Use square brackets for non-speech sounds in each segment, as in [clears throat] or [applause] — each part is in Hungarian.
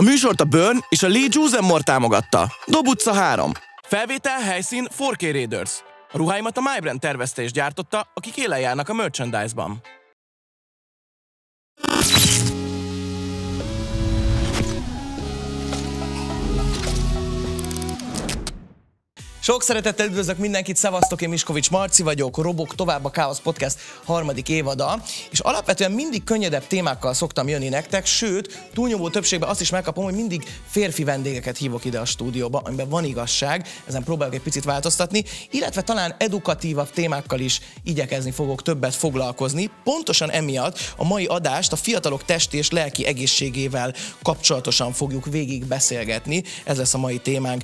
A műsort a Burn és a Lee Jusemore támogatta. Dob utca 3. Felvétel helyszín 4K Raiders. A ruháimat a Mybrand tervezte és gyártotta, akik élen járnak a merchandise-ban. Sok szeretettel üdvözlök mindenkit, szevasztok, én Miskovics Marci vagyok, Robok tovább a Káosz Podcast harmadik évada, és alapvetően mindig könnyedebb témákkal szoktam jönni nektek, sőt, túlnyomó többségben azt is megkapom, hogy mindig férfi vendégeket hívok ide a stúdióba, amiben van igazság, ezen próbálok egy picit változtatni, illetve talán edukatívabb témákkal is igyekezni fogok többet foglalkozni. Pontosan emiatt a mai adást a fiatalok testi és lelki egészségével kapcsolatosan fogjuk végig beszélgetni. Ez lesz a mai témánk.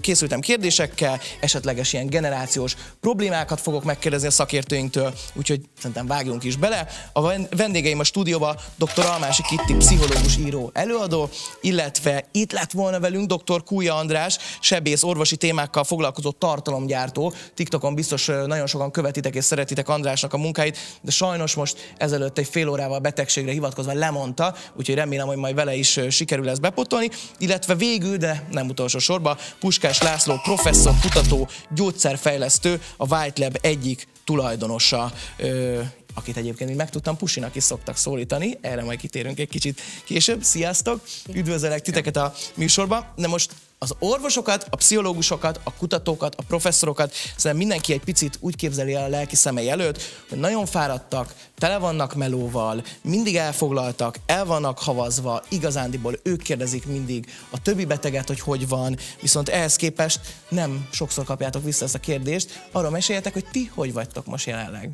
Készültem kérdés kérdésekkel, esetleges ilyen generációs problémákat fogok megkérdezni a szakértőinktől, úgyhogy szerintem vágjunk is bele. A vendégeim a stúdióba dr. Almási Kitti, pszichológus, író, előadó, illetve itt lett volna velünk dr. Kúja András, sebész, orvosi témákkal foglalkozó tartalomgyártó. TikTokon biztos nagyon sokan követitek és szeretitek Andrásnak a munkáit, de sajnos most ezelőtt egy fél órával betegségre hivatkozva lemondta, úgyhogy remélem, hogy majd vele is sikerül ezt bepotolni, illetve végül, de nem utolsó sorba, Puskás László professzor professzor, kutató, gyógyszerfejlesztő, a White Lab egyik tulajdonosa, ö, akit egyébként még megtudtam, Pusinak is szoktak szólítani, erre majd kitérünk egy kicsit később. Sziasztok! Üdvözöllek titeket a műsorban. De most az orvosokat, a pszichológusokat, a kutatókat, a professzorokat, szerintem mindenki egy picit úgy képzeli el a lelki szemei előtt, hogy nagyon fáradtak, tele vannak melóval, mindig elfoglaltak, el vannak havazva, igazándiból ők kérdezik mindig a többi beteget, hogy hogy van, viszont ehhez képest nem sokszor kapjátok vissza ezt a kérdést, arról meséljetek, hogy ti hogy vagytok most jelenleg.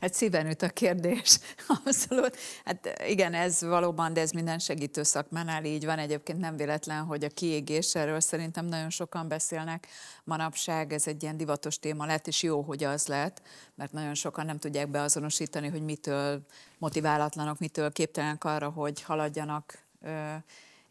Hát szíven üt a kérdés, [laughs] abszolút. Hát igen, ez valóban, de ez minden segítő szakmánál így van. Egyébként nem véletlen, hogy a kiégés, erről szerintem nagyon sokan beszélnek manapság, ez egy ilyen divatos téma lett, és jó, hogy az lett, mert nagyon sokan nem tudják beazonosítani, hogy mitől motiválatlanok, mitől képtelenek arra, hogy haladjanak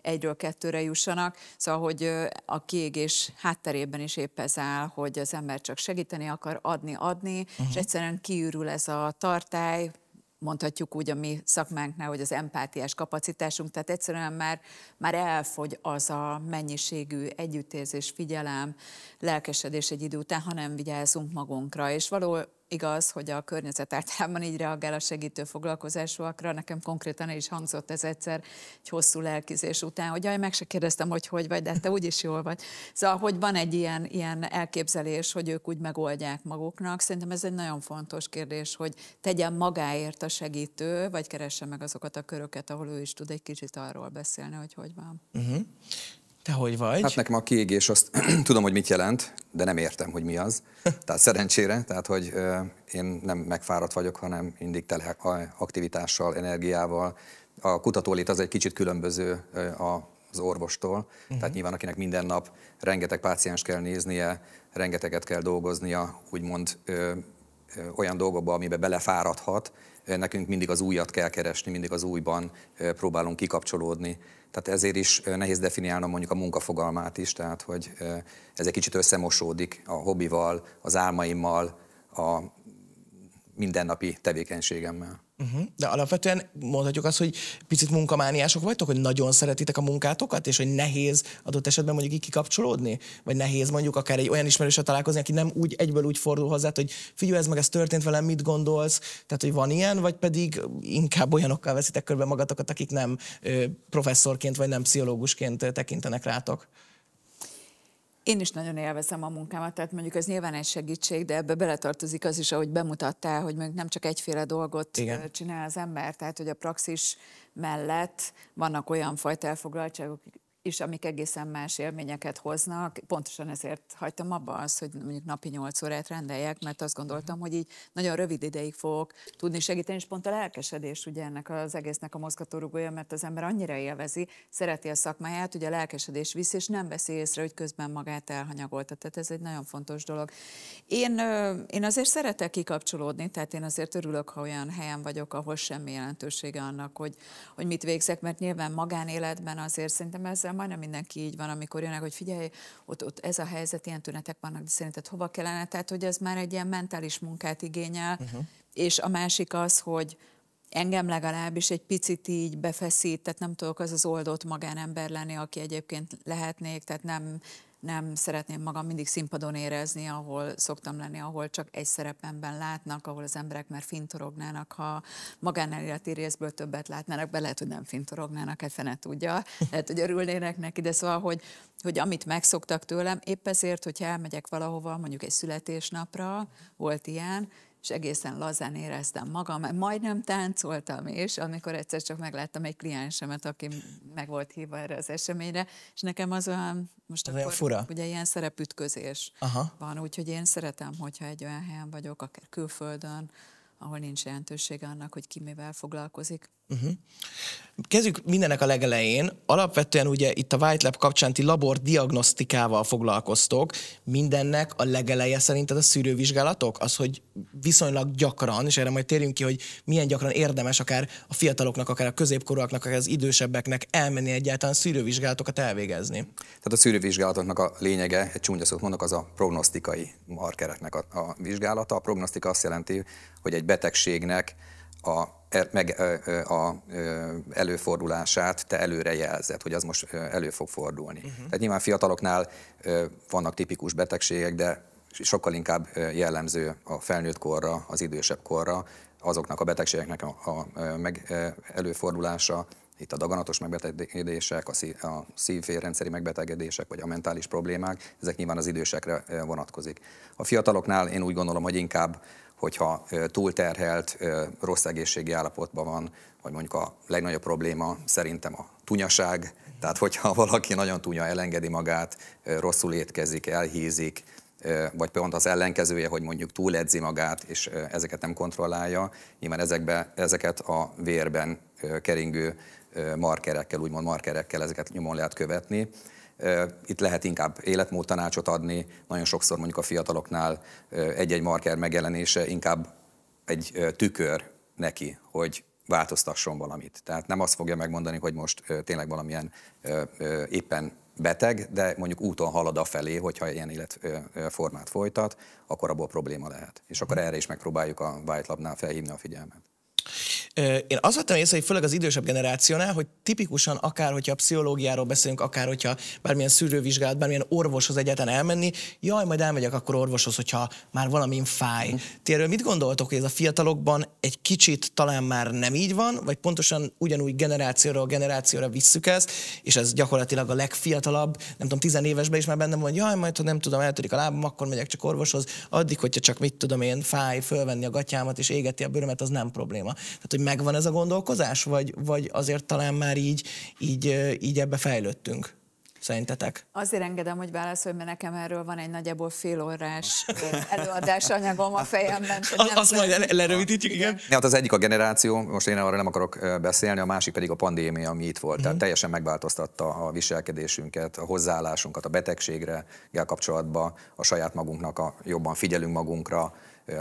egyről kettőre jussanak. Szóval, hogy a kiégés hátterében is épp ez áll, hogy az ember csak segíteni akar, adni, adni, uh-huh. és egyszerűen kiürül ez a tartály, mondhatjuk úgy a mi szakmánknál, hogy az empátiás kapacitásunk, tehát egyszerűen már, már elfogy az a mennyiségű együttérzés, figyelem, lelkesedés egy idő után, ha nem vigyázunk magunkra, és való igaz, hogy a környezet általában így reagál a segítő foglalkozásúakra. Nekem konkrétan is hangzott ez egyszer egy hosszú lelkizés után, hogy jaj, meg se kérdeztem, hogy hogy vagy, de hát te úgyis jól vagy. Szóval, hogy van egy ilyen, ilyen elképzelés, hogy ők úgy megoldják maguknak. Szerintem ez egy nagyon fontos kérdés, hogy tegyen magáért a segítő, vagy keresse meg azokat a köröket, ahol ő is tud egy kicsit arról beszélni, hogy hogy van. Uh-huh. Te hogy vagy? Hát nekem a kiégés, azt [clears throat] tudom, hogy mit jelent, de nem értem, hogy mi az. [laughs] Tehát szerencsére, tehát hogy ö, én nem megfáradt vagyok, hanem mindig tele aktivitással, energiával. A kutatólét az egy kicsit különböző ö, a az orvostól. Uh-huh. Tehát nyilván akinek minden nap rengeteg páciens kell néznie, rengeteget kell dolgoznia, úgymond ö, ö, olyan dolgokba, amiben belefáradhat, nekünk mindig az újat kell keresni, mindig az újban ö, próbálunk kikapcsolódni. Tehát ezért is nehéz definiálnom mondjuk a munkafogalmát is, tehát hogy ez egy kicsit összemosódik a hobbival, az álmaimmal, a mindennapi tevékenységemmel. Uh-huh. De alapvetően mondhatjuk azt, hogy picit munkamániások vagytok, hogy nagyon szeretitek a munkátokat, és hogy nehéz adott esetben mondjuk így kikapcsolódni? Vagy nehéz mondjuk akár egy olyan ismerősre találkozni, aki nem úgy egyből úgy fordul hozzá, hogy figyelj, ez meg ez történt velem, mit gondolsz? Tehát, hogy van ilyen, vagy pedig inkább olyanokkal veszitek körbe magatokat, akik nem ö, professzorként vagy nem pszichológusként tekintenek rátok? Én is nagyon élvezem a munkámat, tehát mondjuk ez nyilván egy segítség, de ebbe beletartozik az is, ahogy bemutattál, hogy mondjuk nem csak egyféle dolgot Igen. csinál az ember, tehát hogy a praxis mellett vannak olyan fajta elfoglaltságok, is, amik egészen más élményeket hoznak. Pontosan ezért hagytam abba az, hogy mondjuk napi 8 órát rendeljek, mert azt gondoltam, mhm. hogy így nagyon rövid ideig fogok tudni segíteni, és pont a lelkesedés ugye ennek az egésznek a mozgatórugója, mert az ember annyira élvezi, szereti a szakmáját, ugye a lelkesedés visz, és nem veszi észre, hogy közben magát elhanyagolta. Tehát ez egy nagyon fontos dolog. Én, én azért szeretek kikapcsolódni, tehát én azért örülök, ha olyan helyen vagyok, ahol semmi jelentősége annak, hogy, hogy mit végzek, mert nyilván magánéletben azért szerintem ezzel majdnem mindenki így van, amikor jönnek, hogy figyelj, ott, ott ez a helyzet, ilyen tünetek vannak, de szerinted hova kellene? Tehát, hogy ez már egy ilyen mentális munkát igényel, uh-huh. és a másik az, hogy engem legalábbis egy picit így befeszít, tehát nem tudok az az oldott magánember lenni, aki egyébként lehetnék, tehát nem, nem szeretném magam mindig színpadon érezni, ahol szoktam lenni, ahol csak egy szerepemben látnak, ahol az emberek már fintorognának, ha magánéleti részből többet látnának, be lehet, hogy nem fintorognának, egy fene tudja, lehet, hogy örülnének neki, de szóval, hogy, hogy amit megszoktak tőlem, épp ezért, hogyha elmegyek valahova, mondjuk egy születésnapra, volt ilyen, és egészen lazán éreztem magam, majdnem táncoltam is, amikor egyszer csak megláttam egy kliensemet, aki meg volt hívva erre az eseményre, és nekem az olyan, most Ez akkor fura. ugye ilyen szerepütközés Aha. van, úgyhogy én szeretem, hogyha egy olyan helyen vagyok, akár külföldön, ahol nincs jelentősége annak, hogy ki mivel foglalkozik, Uh-huh. Kezdjük mindenek a legelején. Alapvetően ugye itt a White Lab kapcsán ti labor diagnosztikával foglalkoztok. Mindennek a legeleje szerinted a szűrővizsgálatok? Az, hogy viszonylag gyakran, és erre majd térjünk ki, hogy milyen gyakran érdemes akár a fiataloknak, akár a középkorúaknak, akár az idősebbeknek elmenni egyáltalán szűrővizsgálatokat elvégezni. Tehát a szűrővizsgálatoknak a lényege, egy csúnya szót mondok, az a prognosztikai markereknek a, a vizsgálata. A prognosztika azt jelenti, hogy egy betegségnek a e, meg e, e, a, a, előfordulását te előre jelzed, hogy az most elő fog fordulni. Uh-huh. Tehát nyilván fiataloknál vannak tipikus betegségek, de sokkal inkább jellemző a felnőtt korra, az idősebb korra, azoknak a betegségeknek a, a, a meg, előfordulása, itt a daganatos megbetegedések, a, szív, a megbetegedések, vagy a mentális problémák, ezek nyilván az idősekre vonatkozik. A fiataloknál én úgy gondolom, hogy inkább hogyha túlterhelt, rossz egészségi állapotban van, vagy mondjuk a legnagyobb probléma szerintem a tunyaság, tehát hogyha [laughs] valaki nagyon tunya elengedi magát, rosszul étkezik, elhízik, vagy pont az ellenkezője, hogy mondjuk túledzi magát, és ezeket nem kontrollálja, nyilván ezekbe, ezeket a vérben keringő markerekkel, úgymond markerekkel ezeket nyomon lehet követni. Itt lehet inkább életmód tanácsot adni, nagyon sokszor mondjuk a fiataloknál egy-egy marker megjelenése inkább egy tükör neki, hogy változtasson valamit. Tehát nem azt fogja megmondani, hogy most tényleg valamilyen éppen beteg, de mondjuk úton halad a felé, hogyha ilyen életformát folytat, akkor abból probléma lehet. És akkor mhm. erre is megpróbáljuk a White Labnál felhívni a figyelmet. Én azt vettem észre, hogy főleg az idősebb generációnál, hogy tipikusan akár, hogyha pszichológiáról beszélünk, akár, hogyha bármilyen szűrővizsgálat, bármilyen orvoshoz egyáltalán elmenni, jaj, majd elmegyek akkor orvoshoz, hogyha már valami fáj. Mhm. Ti erről mit gondoltok, hogy ez a fiatalokban egy kicsit talán már nem így van, vagy pontosan ugyanúgy generációról generációra visszük ezt, és ez gyakorlatilag a legfiatalabb, nem tudom, tizenévesben is már bennem van, jaj, majd ha nem tudom, eltörik a lábam, akkor megyek csak orvoshoz, addig, hogyha csak mit tudom én, fáj, fölvenni a gatyámat és égeti a bőrömet, az nem probléma. Tehát, hogy megvan ez a gondolkozás, vagy, vagy azért talán már így, így, így ebbe fejlődtünk? Szerintetek? Azért engedem, hogy válaszolj, mert nekem erről van egy nagyjából fél órás anyagom a fejemben. Azt, azt majd lerövidítjük, igen. igen. Ja, hát az egyik a generáció, most én arra nem akarok beszélni, a másik pedig a pandémia, ami itt volt. Uh-huh. Tehát mhm. teljesen megváltoztatta a viselkedésünket, a hozzáállásunkat a betegségre, kapcsolatban, a saját magunknak, a jobban figyelünk magunkra,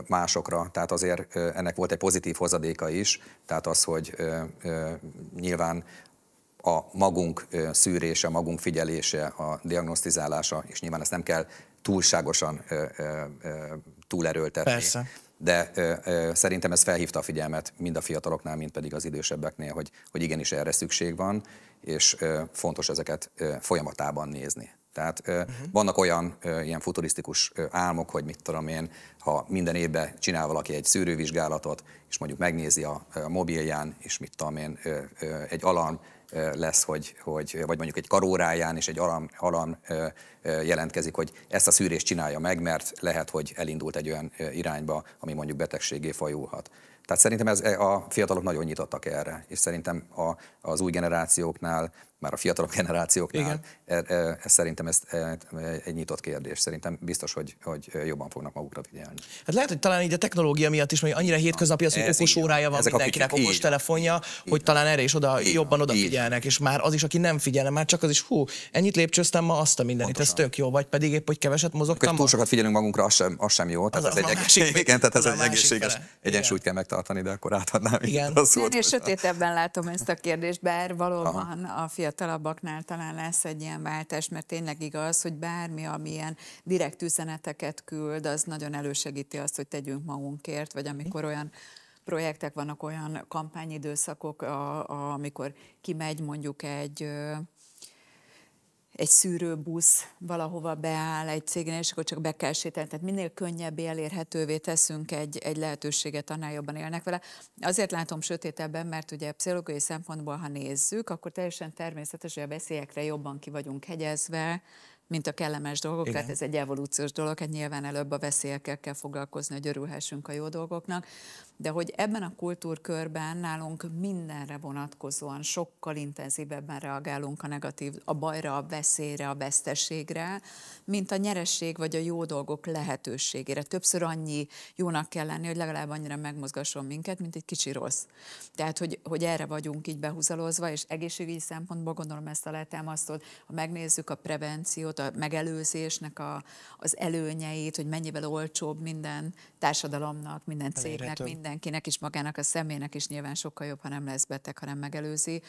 másokra, tehát azért ennek volt egy pozitív hozadéka is, tehát az, hogy nyilván a magunk szűrése, magunk figyelése, a diagnosztizálása, és nyilván ezt nem kell túlságosan túlerőltetni. Persze. De ö, ö, szerintem ez felhívta a figyelmet mind a fiataloknál, mind pedig az idősebbeknél, hogy, hogy igenis erre szükség van, és ö, fontos ezeket ö, folyamatában nézni. Tehát uh-huh. vannak olyan ilyen futurisztikus álmok, hogy mit tudom én, ha minden évben csinál valaki egy szűrővizsgálatot, és mondjuk megnézi a mobilján, és mit tudom én, egy alarm lesz, hogy, hogy, vagy mondjuk egy karóráján, és egy alarm, alarm jelentkezik, hogy ezt a szűrést csinálja meg, mert lehet, hogy elindult egy olyan irányba, ami mondjuk betegségé fajulhat. Tehát szerintem ez, e, a fiatalok nagyon nyitottak erre, és szerintem a, az új generációknál már a fiatalabb generációknál. Igen. E, e, e, szerintem ez e, egy nyitott kérdés. Szerintem biztos, hogy, hogy jobban fognak magukra figyelni. Hát lehet, hogy talán így a technológia miatt is, hogy annyira hétköznapi az, hogy ez okos órája van mindenkinek, okos így, telefonja, így, hogy talán erre is oda, így, jobban odafigyelnek, és már az is, aki nem figyel, már csak az is, hú, ennyit lépcsőztem ma azt a mindenit, Pontosan. ez tök jó, vagy pedig épp, hogy keveset mozogtam. Hogy túl sokat figyelünk magunkra, az sem, az sem jó. Tehát az ez egy, másik, [laughs] igen, tehát ez egy egészséges egyensúlyt kell megtartani, de akkor átadnám. Igen. Én sötétebben látom ezt a kérdést, bár valóban a fiatal fiatalabbaknál talán lesz egy ilyen váltás, mert tényleg igaz, hogy bármi, amilyen direkt üzeneteket küld, az nagyon elősegíti azt, hogy tegyünk magunkért, vagy amikor olyan projektek vannak, olyan kampányidőszakok, a, a, amikor kimegy mondjuk egy egy szűrőbusz valahova beáll egy cégnél, és akkor csak be kell sétálni. Tehát minél könnyebb elérhetővé teszünk egy, egy lehetőséget, annál jobban élnek vele. Azért látom sötétebben, mert ugye pszichológiai szempontból, ha nézzük, akkor teljesen természetes, hogy a veszélyekre jobban ki vagyunk hegyezve, mint a kellemes dolgok, Igen. tehát ez egy evolúciós dolog, hát nyilván előbb a veszélyekkel kell foglalkozni, hogy örülhessünk a jó dolgoknak de hogy ebben a kultúrkörben nálunk mindenre vonatkozóan sokkal intenzívebben reagálunk a negatív, a bajra, a veszélyre, a veszteségre, mint a nyeresség vagy a jó dolgok lehetőségére. Többször annyi jónak kell lenni, hogy legalább annyira megmozgasson minket, mint egy kicsi rossz. Tehát, hogy, hogy erre vagyunk így behúzalozva, és egészségügyi szempontból gondolom ezt azt, hogy ha megnézzük a prevenciót, a megelőzésnek a, az előnyeit, hogy mennyivel olcsóbb minden társadalomnak, minden cégnek, minden mindenkinek is, magának a személynek is nyilván sokkal jobb, ha nem lesz beteg, hanem megelőzi.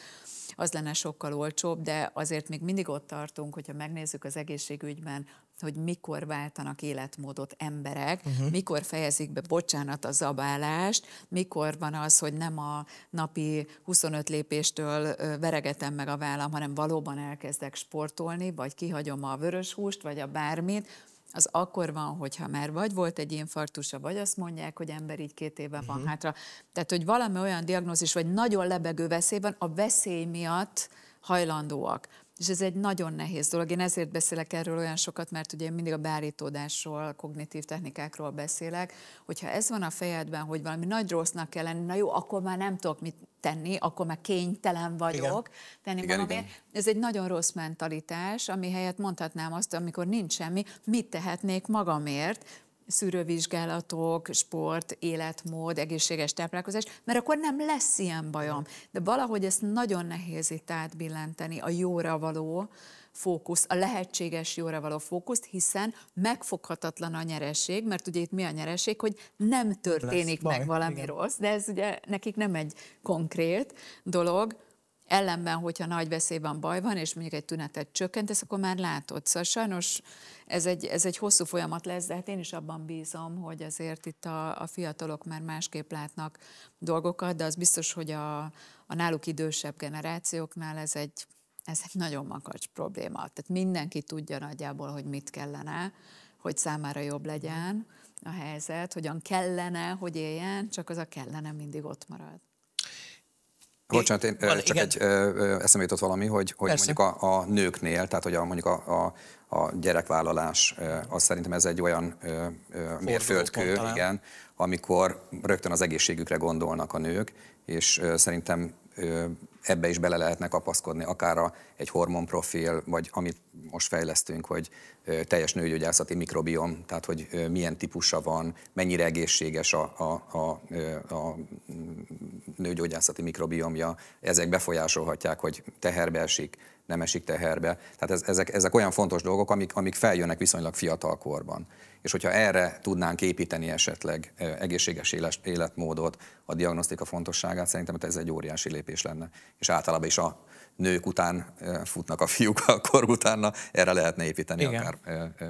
Az lenne sokkal olcsóbb, de azért még mindig ott tartunk, hogyha megnézzük az egészségügyben, hogy mikor váltanak életmódot emberek, uh-huh. mikor fejezik be, bocsánat, a zabálást, mikor van az, hogy nem a napi 25 lépéstől veregetem meg a vállam, hanem valóban elkezdek sportolni, vagy kihagyom a vörös húst, vagy a bármit, az akkor van, hogyha már vagy volt egy infarktusa, vagy azt mondják, hogy ember így két éve van uh-huh. hátra. Tehát, hogy valami olyan diagnózis, vagy nagyon lebegő veszély van, a veszély miatt hajlandóak. És ez egy nagyon nehéz dolog. Én ezért beszélek erről olyan sokat, mert ugye én mindig a beállítódásról, a kognitív technikákról beszélek, hogyha ez van a fejedben, hogy valami nagy rossznak kell lenni, na jó, akkor már nem tudok mit tenni, akkor már kénytelen vagyok igen. tenni igen, Igen. Ez egy nagyon rossz mentalitás, ami helyett mondhatnám azt, amikor nincs semmi, mit tehetnék magamért, szűrővizsgálatok, sport, életmód, egészséges táplálkozás, mert akkor nem lesz ilyen bajom. De valahogy ezt nagyon nehéz itt átbillenteni, a jóra való fókusz, a lehetséges jóra való fókuszt, hiszen megfoghatatlan a nyereség, mert ugye itt mi a nyereség, hogy nem történik lesz, meg baj, valami igen. rossz, de ez ugye nekik nem egy konkrét dolog, Ellenben, hogyha nagy veszélyben baj van, és mondjuk egy tünetet csökkentesz, akkor már látod. Szóval sajnos ez egy, ez egy hosszú folyamat lesz, de hát én is abban bízom, hogy azért itt a, a fiatalok már másképp látnak dolgokat, de az biztos, hogy a, a náluk idősebb generációknál ez egy, ez egy nagyon makacs probléma. Tehát mindenki tudja nagyjából, hogy mit kellene, hogy számára jobb legyen a helyzet, hogyan kellene, hogy éljen, csak az a kellene mindig ott marad. Bocsánat, én, van, csak igen. egy eszembe jutott valami, hogy, hogy mondjuk a, a nőknél, tehát hogy a, mondjuk a, a, a gyerekvállalás, az szerintem ez egy olyan mérföldkő, igen, amikor rögtön az egészségükre gondolnak a nők, és szerintem ebbe is bele lehetne kapaszkodni, akár a, egy hormonprofil, vagy amit most fejlesztünk, hogy teljes nőgyógyászati mikrobiom, tehát hogy milyen típusa van, mennyire egészséges a, a, a, a nőgyógyászati mikrobiomja, ezek befolyásolhatják, hogy teherbe esik, nem esik teherbe. Tehát ez, ezek, ezek olyan fontos dolgok, amik, amik feljönnek viszonylag fiatal korban. És hogyha erre tudnánk építeni esetleg egészséges életmódot, a diagnosztika fontosságát, szerintem ez egy óriási lépés lenne. És általában is a nők után futnak a fiúk a kor utána, erre lehetne építeni Igen. akár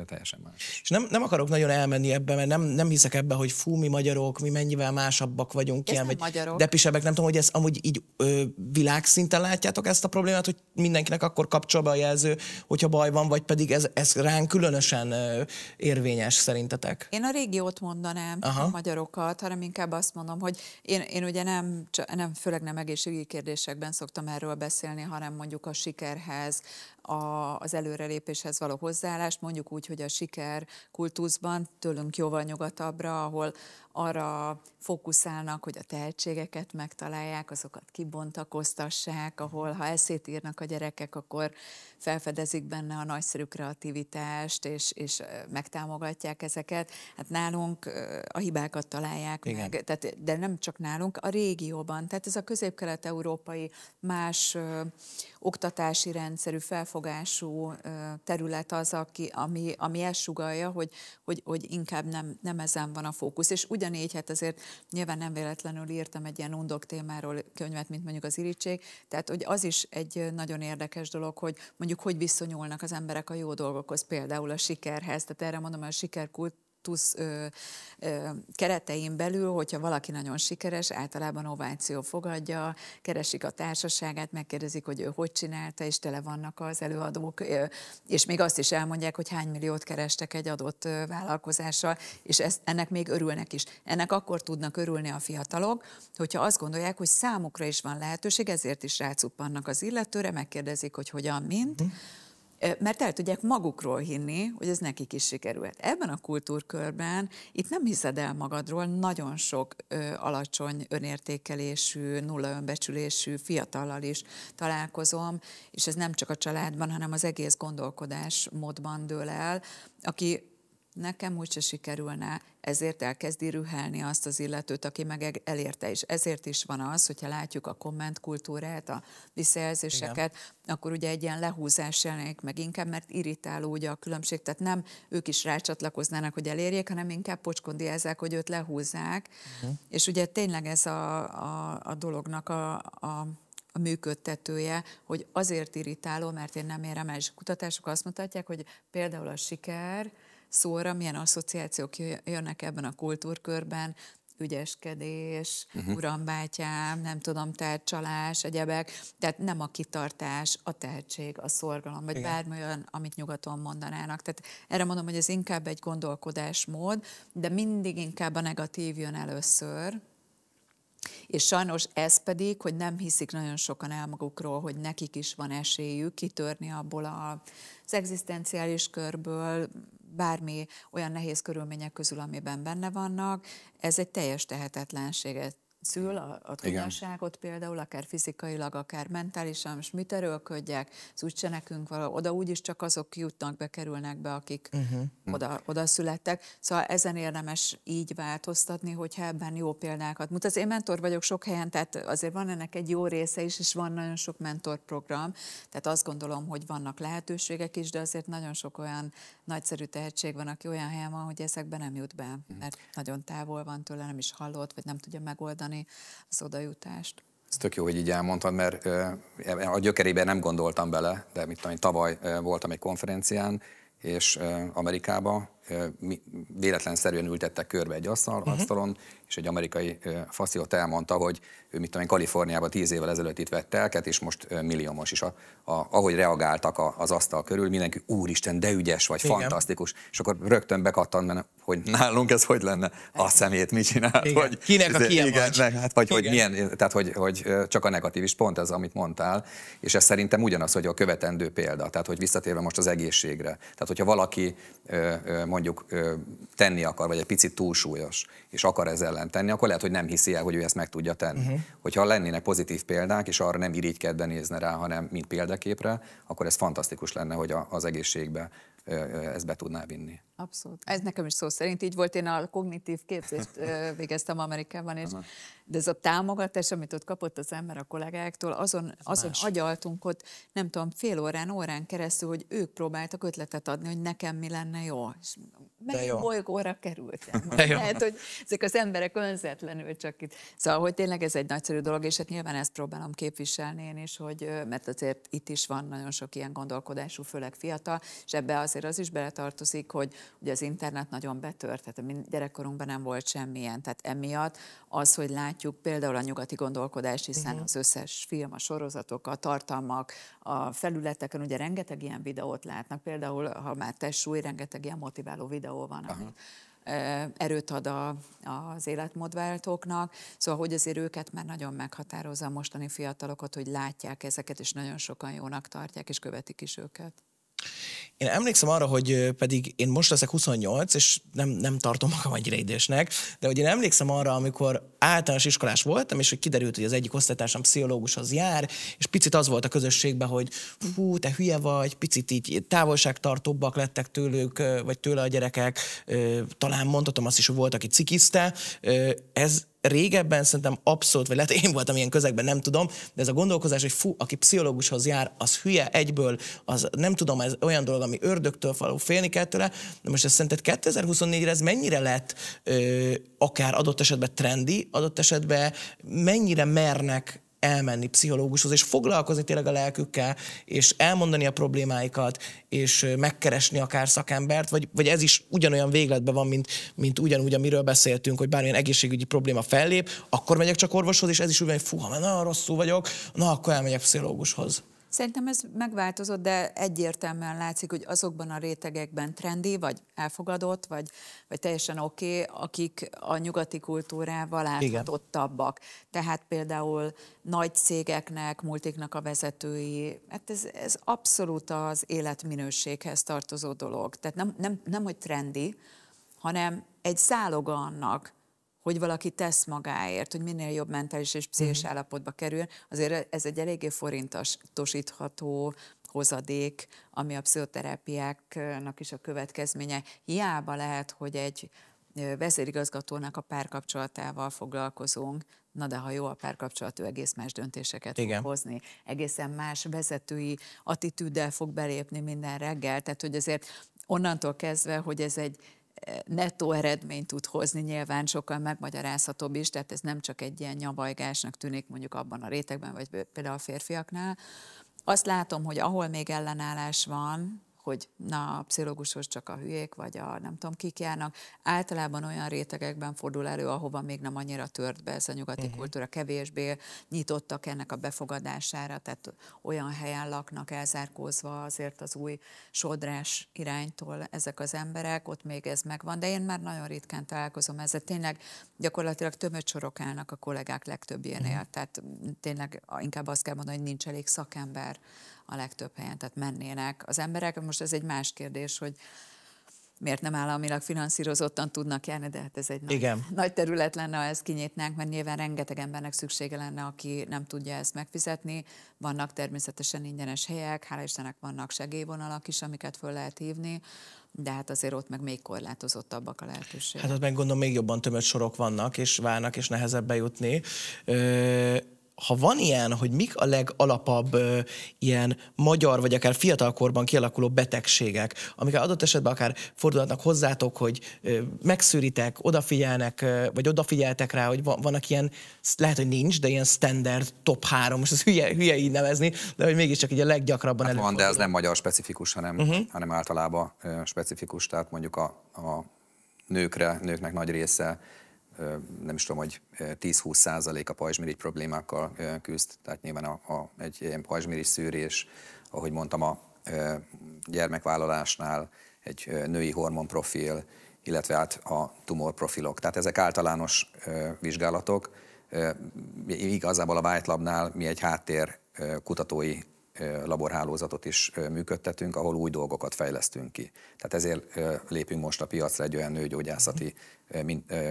teljesen más. És nem, nem akarok nagyon elmenni ebbe, mert nem, nem hiszek ebbe, hogy fú, mi magyarok, mi mennyivel másabbak vagyunk ez ilyen, vagy magyarok. depisebbek, nem tudom, hogy ez amúgy így ö, világszinten látjátok ezt a problémát, hogy mindenkinek akkor kapcsol be a jelző, hogyha baj van, vagy pedig ez, ez ránk különösen ö, érvényes szerintetek? Én a régiót mondanám, Aha. a magyarokat, hanem inkább azt mondom, hogy én, én ugye nem, nem, főleg nem egészségügyi kérdésekben szoktam erről beszélni, hanem mondjuk a sikerhez, a, az előrelépéshez való hozzáállást, mondjuk úgy, hogy a siker kultuszban, tőlünk jóval nyugatabbra, ahol, arra fókuszálnak, hogy a tehetségeket megtalálják, azokat kibontakoztassák, ahol ha eszét írnak a gyerekek, akkor felfedezik benne a nagyszerű kreativitást, és, és megtámogatják ezeket. Hát nálunk a hibákat találják Igen. meg, tehát, de nem csak nálunk, a régióban. Tehát ez a közép-kelet-európai más ö, oktatási rendszerű, felfogású ö, terület az, aki, ami, ami elsugalja, hogy, hogy, hogy inkább nem, nem ezen van a fókusz. És ugyan ugyanígy, hát azért nyilván nem véletlenül írtam egy ilyen undok témáról könyvet, mint mondjuk az irítség, tehát hogy az is egy nagyon érdekes dolog, hogy mondjuk hogy viszonyulnak az emberek a jó dolgokhoz, például a sikerhez, tehát erre mondom, hogy a sikerkult tusz ö, ö, keretein belül, hogyha valaki nagyon sikeres, általában ováció fogadja, keresik a társaságát, megkérdezik, hogy ő hogy csinálta, és tele vannak az előadók, ö, és még azt is elmondják, hogy hány milliót kerestek egy adott ö, vállalkozással, és ez, ennek még örülnek is. Ennek akkor tudnak örülni a fiatalok, hogyha azt gondolják, hogy számukra is van lehetőség, ezért is rácuppannak az illetőre, megkérdezik, hogy hogyan, mint. Mm mert el tudják magukról hinni, hogy ez nekik is sikerült. Ebben a kultúrkörben itt nem hiszed el magadról, nagyon sok ö, alacsony önértékelésű, nulla önbecsülésű fiatallal is találkozom, és ez nem csak a családban, hanem az egész gondolkodás módban dől el, aki nekem úgyse sikerülne, ezért elkezdi rühelni azt az illetőt, aki meg e- elérte, és ezért is van az, hogyha látjuk a kommentkultúrát, a visszajelzéseket, Igen. akkor ugye egy ilyen lehúzás jelenik meg inkább, mert irritáló ugye a különbség, tehát nem ők is rácsatlakoznának, hogy elérjék, hanem inkább ezek, hogy őt lehúzzák, uh-huh. és ugye tényleg ez a, a, a dolognak a, a a működtetője, hogy azért irritáló, mert én nem érem el. És kutatások azt mutatják, hogy például a siker, szóra, milyen asszociációk jönnek ebben a kultúrkörben, ügyeskedés, uh-huh. urambátyám, nem tudom, csalás, egyebek. Tehát nem a kitartás, a tehetség, a szorgalom, vagy Igen. bármi olyan, amit nyugaton mondanának. Tehát erre mondom, hogy ez inkább egy gondolkodásmód, de mindig inkább a negatív jön először, és sajnos ez pedig, hogy nem hiszik nagyon sokan el magukról, hogy nekik is van esélyük kitörni abból a, az egzisztenciális körből, bármi olyan nehéz körülmények közül, amiben benne vannak, ez egy teljes tehetetlenséget szül a, a tudásságot például, akár fizikailag, akár mentálisan, most mit erőlködjek, ez úgyse nekünk való, oda úgyis csak azok jutnak, bekerülnek be, akik uh-huh. oda, oda születtek. Szóval ezen érdemes így változtatni, hogyha ebben jó példákat mutat. Az én mentor vagyok sok helyen, tehát azért van ennek egy jó része is, és van nagyon sok mentorprogram, tehát azt gondolom, hogy vannak lehetőségek is, de azért nagyon sok olyan nagyszerű tehetség van, aki olyan helyen van, hogy ezekben nem jut be, hm. mert nagyon távol van tőle, nem is hallott, vagy nem tudja megoldani biztosítani az odajutást. Ez tök jó, hogy így elmondtad, mert a gyökerében nem gondoltam bele, de mit tudom, tavaly voltam egy konferencián, és Amerikában véletlenszerűen ültettek körbe egy asztal, uh-huh. asztalon, és egy amerikai fasziót elmondta, hogy ő mit tudom én, Kaliforniában tíz évvel ezelőtt itt vett telket, és most milliómos is. A, a, ahogy reagáltak a, az asztal körül, mindenki úristen, de ügyes vagy, Igen. fantasztikus, és akkor rögtön bekattant, mert hogy nálunk ez hogy lenne, a szemét mit csinál, igen. vagy kinek a izé, igen, ne, hát, vagy igen. hogy milyen, tehát hogy, hogy csak a negatív is pont ez, amit mondtál, és ez szerintem ugyanaz, hogy a követendő példa, tehát hogy visszatérve most az egészségre. Tehát hogyha valaki mondjuk mondjuk tenni akar, vagy egy picit túlsúlyos, és akar ez ellen tenni, akkor lehet, hogy nem hiszi el, hogy ő ezt meg tudja tenni. Uh-huh. Hogyha lennének pozitív példák, és arra nem irigykedve nézne rá, hanem mint példaképre, akkor ez fantasztikus lenne, hogy az egészségbe ezt be tudná vinni. Abszolút. Ez nekem is szó szerint így volt, én a kognitív képzést [laughs] végeztem Amerikában, és de ez a támogatás, amit ott kapott az ember a kollégáktól, azon, azon agyaltunk ott, nem tudom, fél órán, órán keresztül, hogy ők próbáltak ötletet adni, hogy nekem mi lenne jó. És melyik jó. bolygóra kerültem? [laughs] Lehet, hogy ezek az emberek önzetlenül csak itt. Szóval, hogy tényleg ez egy nagyszerű dolog, és hát nyilván ezt próbálom képviselni én is, hogy, mert azért itt is van nagyon sok ilyen gondolkodású, főleg fiatal, és ebbe azért az is beletartozik, hogy ugye az internet nagyon betört, tehát a gyerekkorunkban nem volt semmilyen, tehát emiatt az, hogy látjuk például a nyugati gondolkodást, hiszen uh-huh. az összes film, a sorozatok, a tartalmak, a felületeken ugye rengeteg ilyen videót látnak, például ha már tessúly, rengeteg ilyen motiváló videó van, uh-huh. amit erőt ad a, az életmódváltóknak, szóval hogy azért őket már nagyon meghatározza a mostani fiatalokat, hogy látják ezeket, és nagyon sokan jónak tartják, és követik is őket. Én emlékszem arra, hogy pedig én most leszek 28, és nem, nem tartom magam egyre idősnek, de hogy én emlékszem arra, amikor általános iskolás voltam, és hogy kiderült, hogy az egyik osztálytársam az jár, és picit az volt a közösségben, hogy hú, te hülye vagy, picit így távolságtartóbbak lettek tőlük, vagy tőle a gyerekek, talán mondhatom azt is, hogy volt, aki cikizte. Ez, régebben szerintem abszolút, vagy lehet én voltam ilyen közegben, nem tudom, de ez a gondolkozás, hogy fú, aki pszichológushoz jár, az hülye egyből, az nem tudom, ez olyan dolog, ami ördögtől való félni kell tőle. De most ez szerinted 2024-re ez mennyire lett ö, akár adott esetben trendi, adott esetben mennyire mernek elmenni pszichológushoz, és foglalkozni tényleg a lelkükkel, és elmondani a problémáikat, és megkeresni akár szakembert, vagy, vagy ez is ugyanolyan végletben van, mint, mint ugyanúgy, amiről beszéltünk, hogy bármilyen egészségügyi probléma fellép, akkor megyek csak orvoshoz, és ez is úgy van, hogy fú, ha már nagyon rosszul vagyok, na akkor elmegyek pszichológushoz. Szerintem ez megváltozott, de egyértelműen látszik, hogy azokban a rétegekben trendi, vagy elfogadott, vagy, vagy teljesen oké, okay, akik a nyugati kultúrával átadottabbak. Tehát például nagy cégeknek, multiknak a vezetői, hát ez, ez abszolút az életminőséghez tartozó dolog. Tehát nem, nem, nem hogy trendi, hanem egy záloga annak, hogy valaki tesz magáért, hogy minél jobb mentális és pszichés uh-huh. állapotba kerül, azért ez egy eléggé forintosítható hozadék, ami a pszichoterápiáknak is a következménye. Hiába lehet, hogy egy vezérigazgatónak a párkapcsolatával foglalkozunk, na de ha jó a párkapcsolat, ő egész más döntéseket Igen. fog hozni, egészen más vezetői attitűddel fog belépni minden reggel, tehát hogy azért onnantól kezdve, hogy ez egy nettó eredményt tud hozni, nyilván sokkal megmagyarázhatóbb is, tehát ez nem csak egy ilyen nyavajgásnak tűnik mondjuk abban a rétegben, vagy például a férfiaknál. Azt látom, hogy ahol még ellenállás van, hogy na, a pszichológushoz csak a hülyék, vagy a nem tudom kik járnak. Általában olyan rétegekben fordul elő, ahova még nem annyira tört be ez a nyugati uh-huh. kultúra, kevésbé nyitottak ennek a befogadására, tehát olyan helyen laknak elzárkózva azért az új sodrás iránytól ezek az emberek, ott még ez megvan, de én már nagyon ritkán találkozom ezzel. Tényleg gyakorlatilag tömött sorok állnak a kollégák legtöbbjénél, uh-huh. tehát tényleg inkább azt kell mondani, hogy nincs elég szakember a legtöbb helyen, tehát mennének az emberek. Most ez egy más kérdés, hogy miért nem államilag finanszírozottan tudnak járni, de hát ez egy nagy, nagy terület lenne, ha ezt kinyitnánk, mert nyilván rengeteg embernek szüksége lenne, aki nem tudja ezt megfizetni. Vannak természetesen ingyenes helyek, hála Istennek vannak segélyvonalak is, amiket föl lehet hívni, de hát azért ott meg még korlátozottabbak a lehetőségek. Hát ott meg gondolom még jobban tömött sorok vannak, és várnak, és nehezebb bejutni. Ö- ha van ilyen, hogy mik a legalapabb ö, ilyen magyar vagy akár fiatalkorban kialakuló betegségek, amik adott esetben akár fordulhatnak hozzátok, hogy ö, megszűritek, odafigyelnek, ö, vagy odafigyeltek rá, hogy van, vannak ilyen, lehet, hogy nincs, de ilyen standard top három, most ez hülye, hülye így nevezni, de hogy mégiscsak így a leggyakrabban hát Van, de ez nem magyar specifikus, hanem, uh-huh. hanem általában specifikus, tehát mondjuk a, a nőkre, nőknek nagy része nem is tudom, hogy 10-20 százalék a pajzsmirigy problémákkal küzd, tehát nyilván a, a, egy ilyen pajzsmirigy szűrés, ahogy mondtam, a gyermekvállalásnál egy női hormonprofil, illetve hát a tumorprofilok. Tehát ezek általános vizsgálatok. Igazából a White Labnál mi egy háttér kutatói laborhálózatot is működtetünk, ahol új dolgokat fejlesztünk ki. Tehát ezért lépünk most a piacra egy olyan nőgyógyászati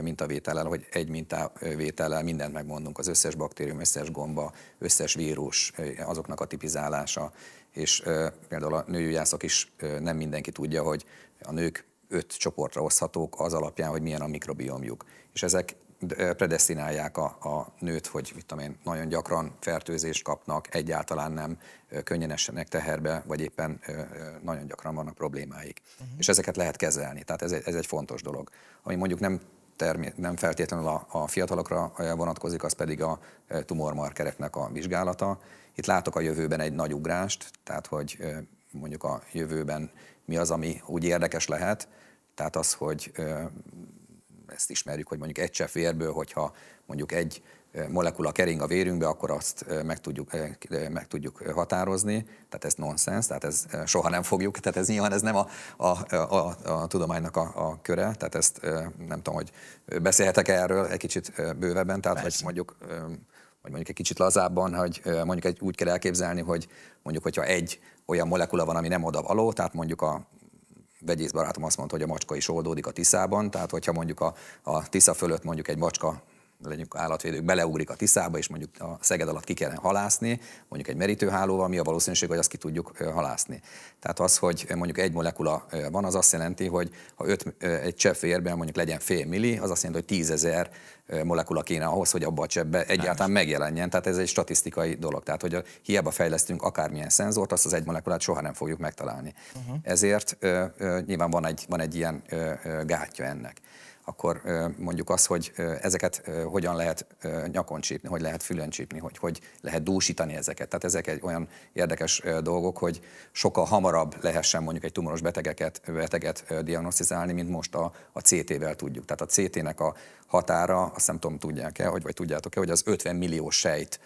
mintavétellel, hogy egy mintavétellel mindent megmondunk, az összes baktérium, összes gomba, összes vírus, azoknak a tipizálása, és például a nőgyógyászok is nem mindenki tudja, hogy a nők öt csoportra oszhatók az alapján, hogy milyen a mikrobiomjuk. És ezek predestinálják a, a nőt, hogy mit tudom én, nagyon gyakran fertőzést kapnak, egyáltalán nem könnyen essenek teherbe, vagy éppen nagyon gyakran vannak problémáik. Uh-huh. És ezeket lehet kezelni, tehát ez egy, ez egy fontos dolog. Ami mondjuk nem termi nem feltétlenül a, a fiatalokra vonatkozik, az pedig a tumormarkereknek a vizsgálata. Itt látok a jövőben egy nagy ugrást, tehát hogy mondjuk a jövőben mi az, ami úgy érdekes lehet, tehát az, hogy ezt ismerjük, hogy mondjuk egy csepp vérből, hogyha mondjuk egy eh, molekula kering a vérünkbe, akkor azt eh, meg tudjuk, eh, meg tudjuk határozni, tehát ez nonsens, tehát ez soha nem fogjuk, tehát ez nyilván ez nem a, a, a, a tudománynak a, a köre, tehát ezt nem tudom, hogy beszélhetek -e erről egy kicsit bővebben, tehát hogy mondjuk vagy mondjuk egy kicsit lazábban, hogy mondjuk egy, úgy kell elképzelni, hogy mondjuk, hogyha egy olyan molekula van, ami nem oda való, tehát mondjuk a vegyész barátom azt mondta, hogy a macska is oldódik a Tiszában, tehát hogyha mondjuk a, a Tisza fölött mondjuk egy macska legyünk állatvédők, beleugrik a Tiszába, és mondjuk a Szeged alatt ki kellene halászni, mondjuk egy merítőhálóval, mi a valószínűség, hogy azt ki tudjuk halászni. Tehát az, hogy mondjuk egy molekula van, az azt jelenti, hogy ha öt, egy csepp vérben mondjuk legyen fél milli, az azt jelenti, hogy tízezer molekula kéne ahhoz, hogy abba a cseppbe egyáltalán megjelenjen. Tehát ez egy statisztikai dolog. Tehát, hogy hiába fejlesztünk akármilyen szenzort, azt az egy molekulát soha nem fogjuk megtalálni. Uh-huh. Ezért nyilván van egy, van egy ilyen gátja ennek akkor mondjuk az, hogy ezeket hogyan lehet nyakon csípni, hogy lehet fülön csípni, hogy hogy lehet dúsítani ezeket. Tehát ezek egy olyan érdekes dolgok, hogy sokkal hamarabb lehessen mondjuk egy tumoros betegeket, beteget diagnosztizálni, mint most a, a CT-vel tudjuk. Tehát a CT-nek a határa, azt nem tudom, tudják-e, hogy, vagy tudjátok-e, hogy az 50 millió sejt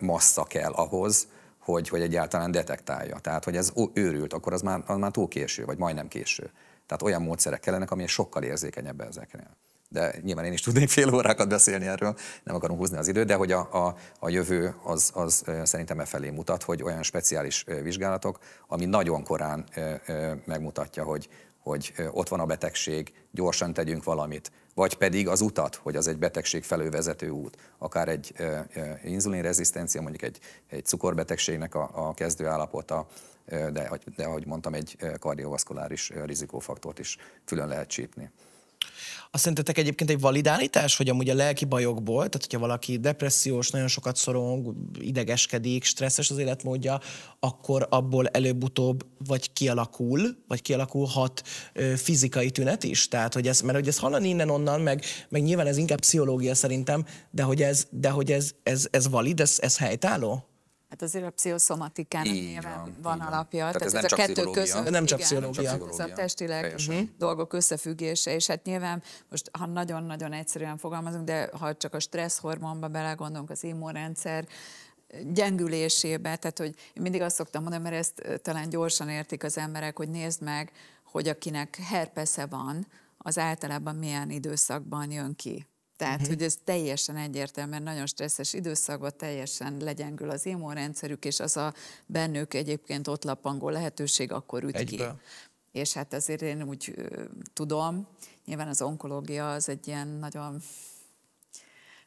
massza kell ahhoz, hogy, hogy egyáltalán detektálja. Tehát, hogy ez őrült, akkor az már, az már túl késő, vagy majdnem késő. Tehát olyan módszerek kellenek, ami sokkal érzékenyebb ezeknél. De nyilván én is tudnék fél órákat beszélni erről, nem akarom húzni az időt, de hogy a, a, a jövő az, az szerintem e felé mutat, hogy olyan speciális vizsgálatok, ami nagyon korán megmutatja, hogy, hogy ott van a betegség, gyorsan tegyünk valamit, vagy pedig az utat, hogy az egy betegség felől vezető út, akár egy inzulinrezisztencia, mondjuk egy, egy cukorbetegségnek a, a állapota de, de ahogy mondtam, egy kardiovaszkuláris rizikófaktort is külön lehet csípni. Azt szerintetek egyébként egy validálítás, hogy amúgy a lelki bajokból, tehát hogyha valaki depressziós, nagyon sokat szorong, idegeskedik, stresszes az életmódja, akkor abból előbb-utóbb vagy kialakul, vagy kialakulhat ö, fizikai tünet is. Tehát, hogy ez, mert hogy ez hallani innen-onnan, meg, meg nyilván ez inkább pszichológia szerintem, de hogy ez, de hogy ez, ez, ez valid, ez, ez helytálló? Hát azért a pszichoszomatikának nyilván van, van alapja. Tehát, tehát ez, ez nem a kettő között. Nem csak pszichológia. Ez a testileg dolgok összefüggése, és hát nyilván most, ha nagyon-nagyon egyszerűen fogalmazunk, de ha csak a stressz hormonba belegondolunk, az immunrendszer, gyengülésébe, tehát hogy én mindig azt szoktam mondani, mert ezt talán gyorsan értik az emberek, hogy nézd meg, hogy akinek herpesze van, az általában milyen időszakban jön ki. Tehát, uh-huh. hogy ez teljesen egyértelműen nagyon stresszes időszakban teljesen legyengül az immunrendszerük, és az a bennük egyébként ott lappangó lehetőség akkor üt Egybe. ki. És hát ezért én úgy ö, tudom, nyilván az onkológia az egy ilyen nagyon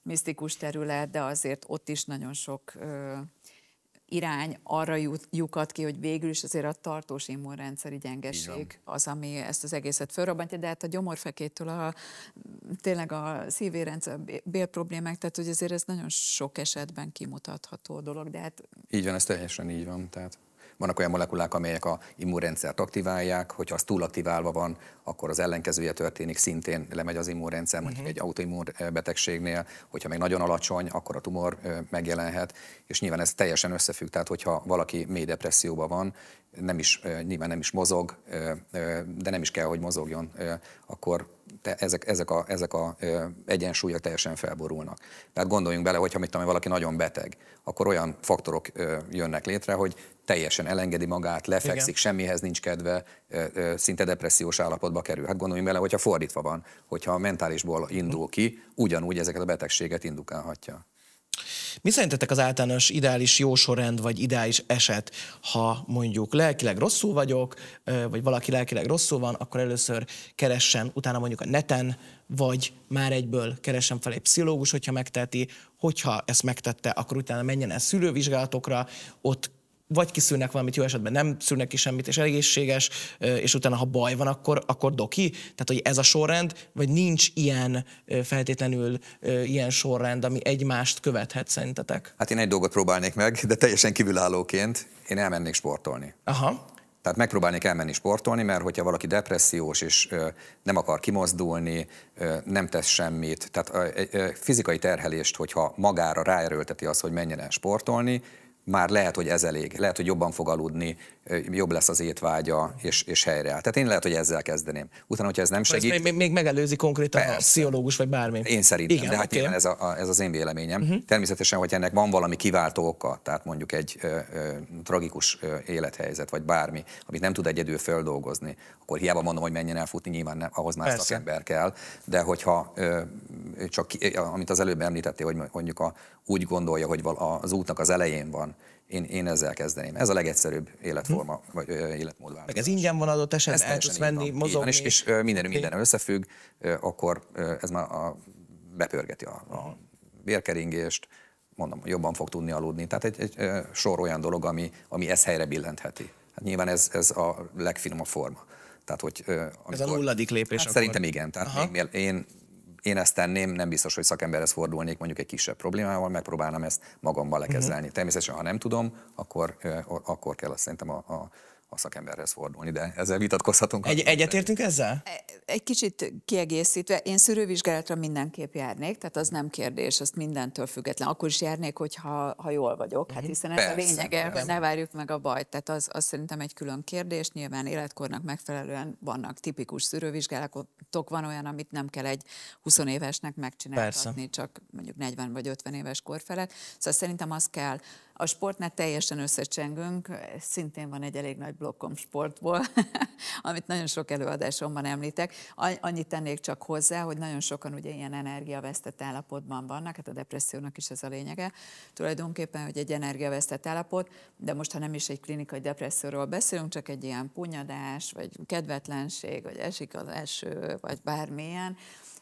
misztikus terület, de azért ott is nagyon sok ö, irány arra lyukat ki, hogy végül is azért a tartós immunrendszeri gyengeség az, ami ezt az egészet felrobbantja, de hát a gyomorfekétől a, tényleg a szívérendszer, bél problémák, tehát hogy azért ez nagyon sok esetben kimutatható dolog, de hát... Így van, ez teljesen így van, tehát vannak olyan molekulák, amelyek a immunrendszert aktiválják, hogyha az túlaktiválva van, akkor az ellenkezője történik, szintén lemegy az immunrendszer, mondjuk uh-huh. egy autoimmun betegségnél, hogyha még nagyon alacsony, akkor a tumor megjelenhet, és nyilván ez teljesen összefügg, tehát hogyha valaki mély depresszióban van, nem is, nyilván nem is mozog, de nem is kell, hogy mozogjon, akkor te, ezek, ezek a, ezek a egyensúlyok teljesen felborulnak. Tehát gondoljunk bele, hogyha mit tudom, valaki nagyon beteg, akkor olyan faktorok ö, jönnek létre, hogy teljesen elengedi magát, lefekszik, Igen. semmihez nincs kedve, ö, ö, szinte depressziós állapotba kerül. Hát gondoljunk bele, hogyha fordítva van, hogyha a mentálisból indul ki, ugyanúgy ezeket a betegséget indukálhatja. Mi szerintetek az általános ideális jó sorrend vagy ideális eset, ha mondjuk lelkileg rosszul vagyok, vagy valaki lelkileg rosszul van, akkor először keressen, utána mondjuk a neten, vagy már egyből keressen fel egy pszichológus, hogyha megteti, hogyha ezt megtette, akkor utána menjen el szülővizsgálatokra, ott vagy kiszűrnek valamit jó esetben, nem szűrnek ki semmit, és egészséges, és utána, ha baj van, akkor, akkor doki. Tehát, hogy ez a sorrend, vagy nincs ilyen feltétlenül ilyen sorrend, ami egymást követhet szerintetek? Hát én egy dolgot próbálnék meg, de teljesen kívülállóként én elmennék sportolni. Aha. Tehát megpróbálnék elmenni sportolni, mert hogyha valaki depressziós és nem akar kimozdulni, nem tesz semmit, tehát fizikai terhelést, hogyha magára ráerőlteti az, hogy menjen el sportolni, már lehet, hogy ez elég, lehet, hogy jobban fog aludni, jobb lesz az étvágya, és, és helyreáll. Tehát én lehet, hogy ezzel kezdeném. Utána, hogyha ez nem segít... Ez még, még megelőzi konkrétan Persze. a pszichológus, vagy bármi. Én szerintem, Igen, de hát okay. ez, a, ez az én véleményem. Uh-huh. Természetesen, hogy ennek van valami kiváltó oka, tehát mondjuk egy ö, ö, tragikus ö, élethelyzet, vagy bármi, amit nem tud egyedül feldolgozni, akkor hiába mondom, hogy menjen el futni, nyilván nem, ahhoz már szakember kell, de hogyha ö, csak, amit az előbb említettél, hogy mondjuk a, úgy gondolja, hogy az útnak az elején van, én, én ezzel kezdeném. Ez a legegyszerűbb életforma, hm. vagy életmódváltás. Meg ez ingyen van adott esetben, el tudsz menni, van. mozogni. Van, és, és minden, minden összefügg, akkor ez már a, bepörgeti a, a hm. vérkeringést, mondom, jobban fog tudni aludni. Tehát egy, egy sor olyan dolog, ami, ami ezt helyre billentheti. Hát nyilván ez, ez a legfinomabb forma. Tehát, hogy, amikor, ez a nulladik lépés. Hát akkor... Szerintem igen. Tehát Aha. még, én én ezt tenném, nem biztos, hogy szakemberhez fordulnék mondjuk egy kisebb problémával, megpróbálnám ezt magamban mhm. lekezelni. Uh-huh. Természetesen, ha nem tudom, akkor, akkor kell azt szerintem a, a a szakemberhez fordulni, de ezzel vitatkozhatunk. Egy, egyetértünk ezzel? E, egy kicsit kiegészítve, én szűrővizsgálatra mindenképp járnék, tehát az nem kérdés, azt mindentől független. Akkor is járnék, hogyha ha jól vagyok, hát mhm. hiszen ez Persze, a lényege, hogy ne várjuk meg a bajt. Tehát az, az szerintem egy külön kérdés, nyilván életkornak megfelelően vannak tipikus szűrővizsgálatok, van olyan, amit nem kell egy 20 évesnek megcsinálni, csak mondjuk 40 vagy 50 éves kor felett. Szóval szerintem az kell, a sportnál teljesen összecsengünk, szintén van egy elég nagy blokkom sportból, [laughs] amit nagyon sok előadásomban említek. Annyit tennék csak hozzá, hogy nagyon sokan ugye ilyen energiavesztett állapotban vannak, hát a depressziónak is ez a lényege. Tulajdonképpen, hogy egy energiavesztett állapot, de most, ha nem is egy klinikai depresszióról beszélünk, csak egy ilyen punyadás, vagy kedvetlenség, vagy esik az eső, vagy bármilyen,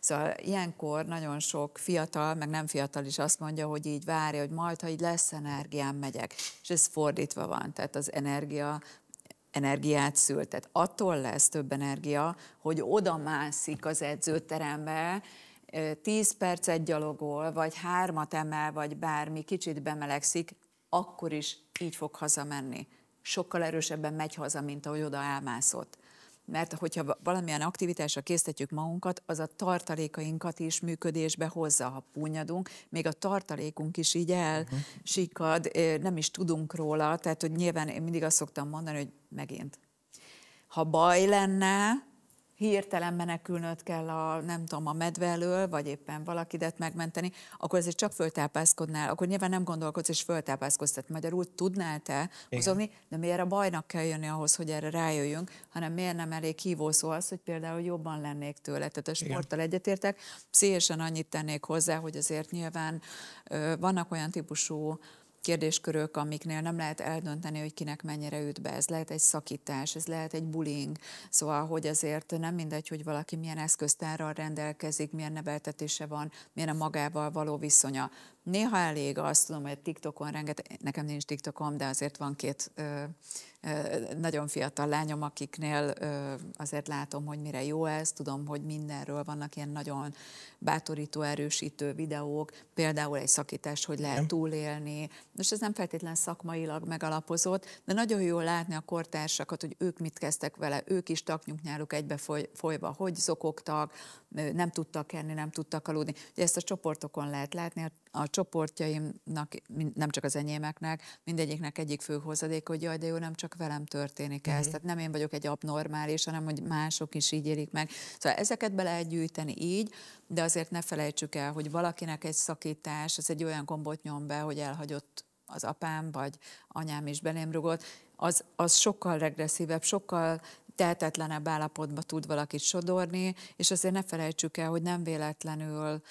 Szóval ilyenkor nagyon sok fiatal, meg nem fiatal is azt mondja, hogy így várja, hogy majd, ha így lesz energiám, megyek. És ez fordítva van, tehát az energia energiát szült. Tehát attól lesz több energia, hogy oda mászik az edzőterembe, 10 percet gyalogol, vagy hármat emel, vagy bármi, kicsit bemelegszik, akkor is így fog hazamenni. Sokkal erősebben megy haza, mint ahogy oda elmászott mert hogyha valamilyen aktivitásra készítjük magunkat, az a tartalékainkat is működésbe hozza, ha punyadunk, még a tartalékunk is így elsikad, mhm. nem is tudunk róla, tehát hogy nyilván én mindig azt szoktam mondani, hogy megint. Ha baj lenne, hirtelen menekülnöd kell a, nem tudom, a medve elől, vagy éppen valakidet megmenteni, akkor ezért csak föltápászkodnál, akkor nyilván nem gondolkodsz és föltápászkodsz, tehát magyarul tudnál te hozogni, de miért a bajnak kell jönni ahhoz, hogy erre rájöjjünk, hanem miért nem elég hívó szó az, hogy például jobban lennék tőle, tehát a sporttal Igen. egyetértek, pszichésen annyit tennék hozzá, hogy azért nyilván ö, vannak olyan típusú kérdéskörök, amiknél nem lehet eldönteni, hogy kinek mennyire üt be. Ez lehet egy szakítás, ez lehet egy bullying. Szóval, hogy azért nem mindegy, hogy valaki milyen eszköztárral rendelkezik, milyen neveltetése van, milyen a magával való viszonya. Néha elég azt tudom, hogy TikTokon rengeteg, nekem nincs TikTokom, de azért van két ö, ö, nagyon fiatal lányom, akiknél ö, azért látom, hogy mire jó ez, tudom, hogy mindenről vannak ilyen nagyon bátorító, erősítő videók, például egy szakítás, hogy lehet túlélni. Most ez nem feltétlen szakmailag megalapozott, de nagyon jó látni a kortársakat, hogy ők mit kezdtek vele, ők is taknyuk egybe foly, folyva, hogy zokogtak, nem tudtak enni, nem tudtak aludni. Ugye ezt a csoportokon lehet látni, a, a csoportjaimnak, nem csak az enyémeknek, mindegyiknek egyik fő hozadék, hogy jaj, de jó, nem csak velem történik ez. Mm. Tehát nem én vagyok egy abnormális, hanem hogy mások is így élik meg. Szóval ezeket be lehet gyűjteni így, de azért ne felejtsük el, hogy valakinek egy szakítás, ez egy olyan gombot nyom be, hogy elhagyott az apám vagy anyám is belém rugott, az, az sokkal regresszívebb, sokkal tehetetlenebb állapotba tud valakit sodorni, és azért ne felejtsük el, hogy nem véletlenül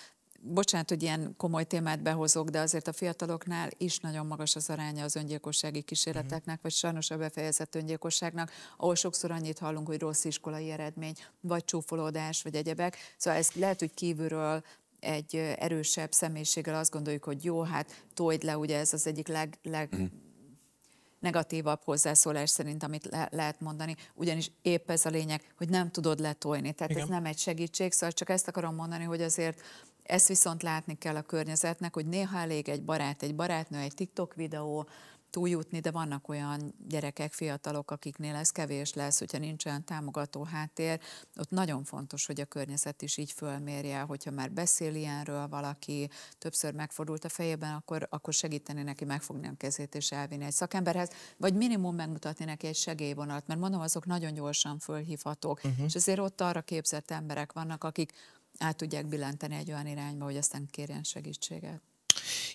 bocsánat, hogy ilyen komoly témát behozok, de azért a fiataloknál is nagyon magas az aránya az öngyilkossági kísérleteknek, vagy sajnos a befejezett öngyilkosságnak, ahol sokszor annyit hallunk, hogy rossz iskolai eredmény, vagy csúfolódás, vagy egyebek. Szóval ez lehet, hogy kívülről egy erősebb személyiséggel azt gondoljuk, hogy jó, hát tojd le, ugye ez az egyik leg, leg mhm negatívabb hozzászólás szerint, amit le- lehet mondani, ugyanis épp ez a lényeg, hogy nem tudod letolni, tehát Igen. ez nem egy segítség, szóval csak ezt akarom mondani, hogy azért ezt viszont látni kell a környezetnek, hogy néha elég egy barát, egy barátnő, egy TikTok videó, túljutni, de vannak olyan gyerekek, fiatalok, akiknél ez kevés lesz, hogyha nincs olyan támogató háttér. Ott nagyon fontos, hogy a környezet is így fölmérje, hogyha már beszél ilyenről valaki, többször megfordult a fejében, akkor, akkor segíteni neki megfogni a kezét és elvinni egy szakemberhez, vagy minimum megmutatni neki egy segélyvonalat, mert mondom, azok nagyon gyorsan fölhívhatók, uh-huh. és azért ott arra képzett emberek vannak, akik át tudják billenteni egy olyan irányba, hogy aztán kérjen segítséget.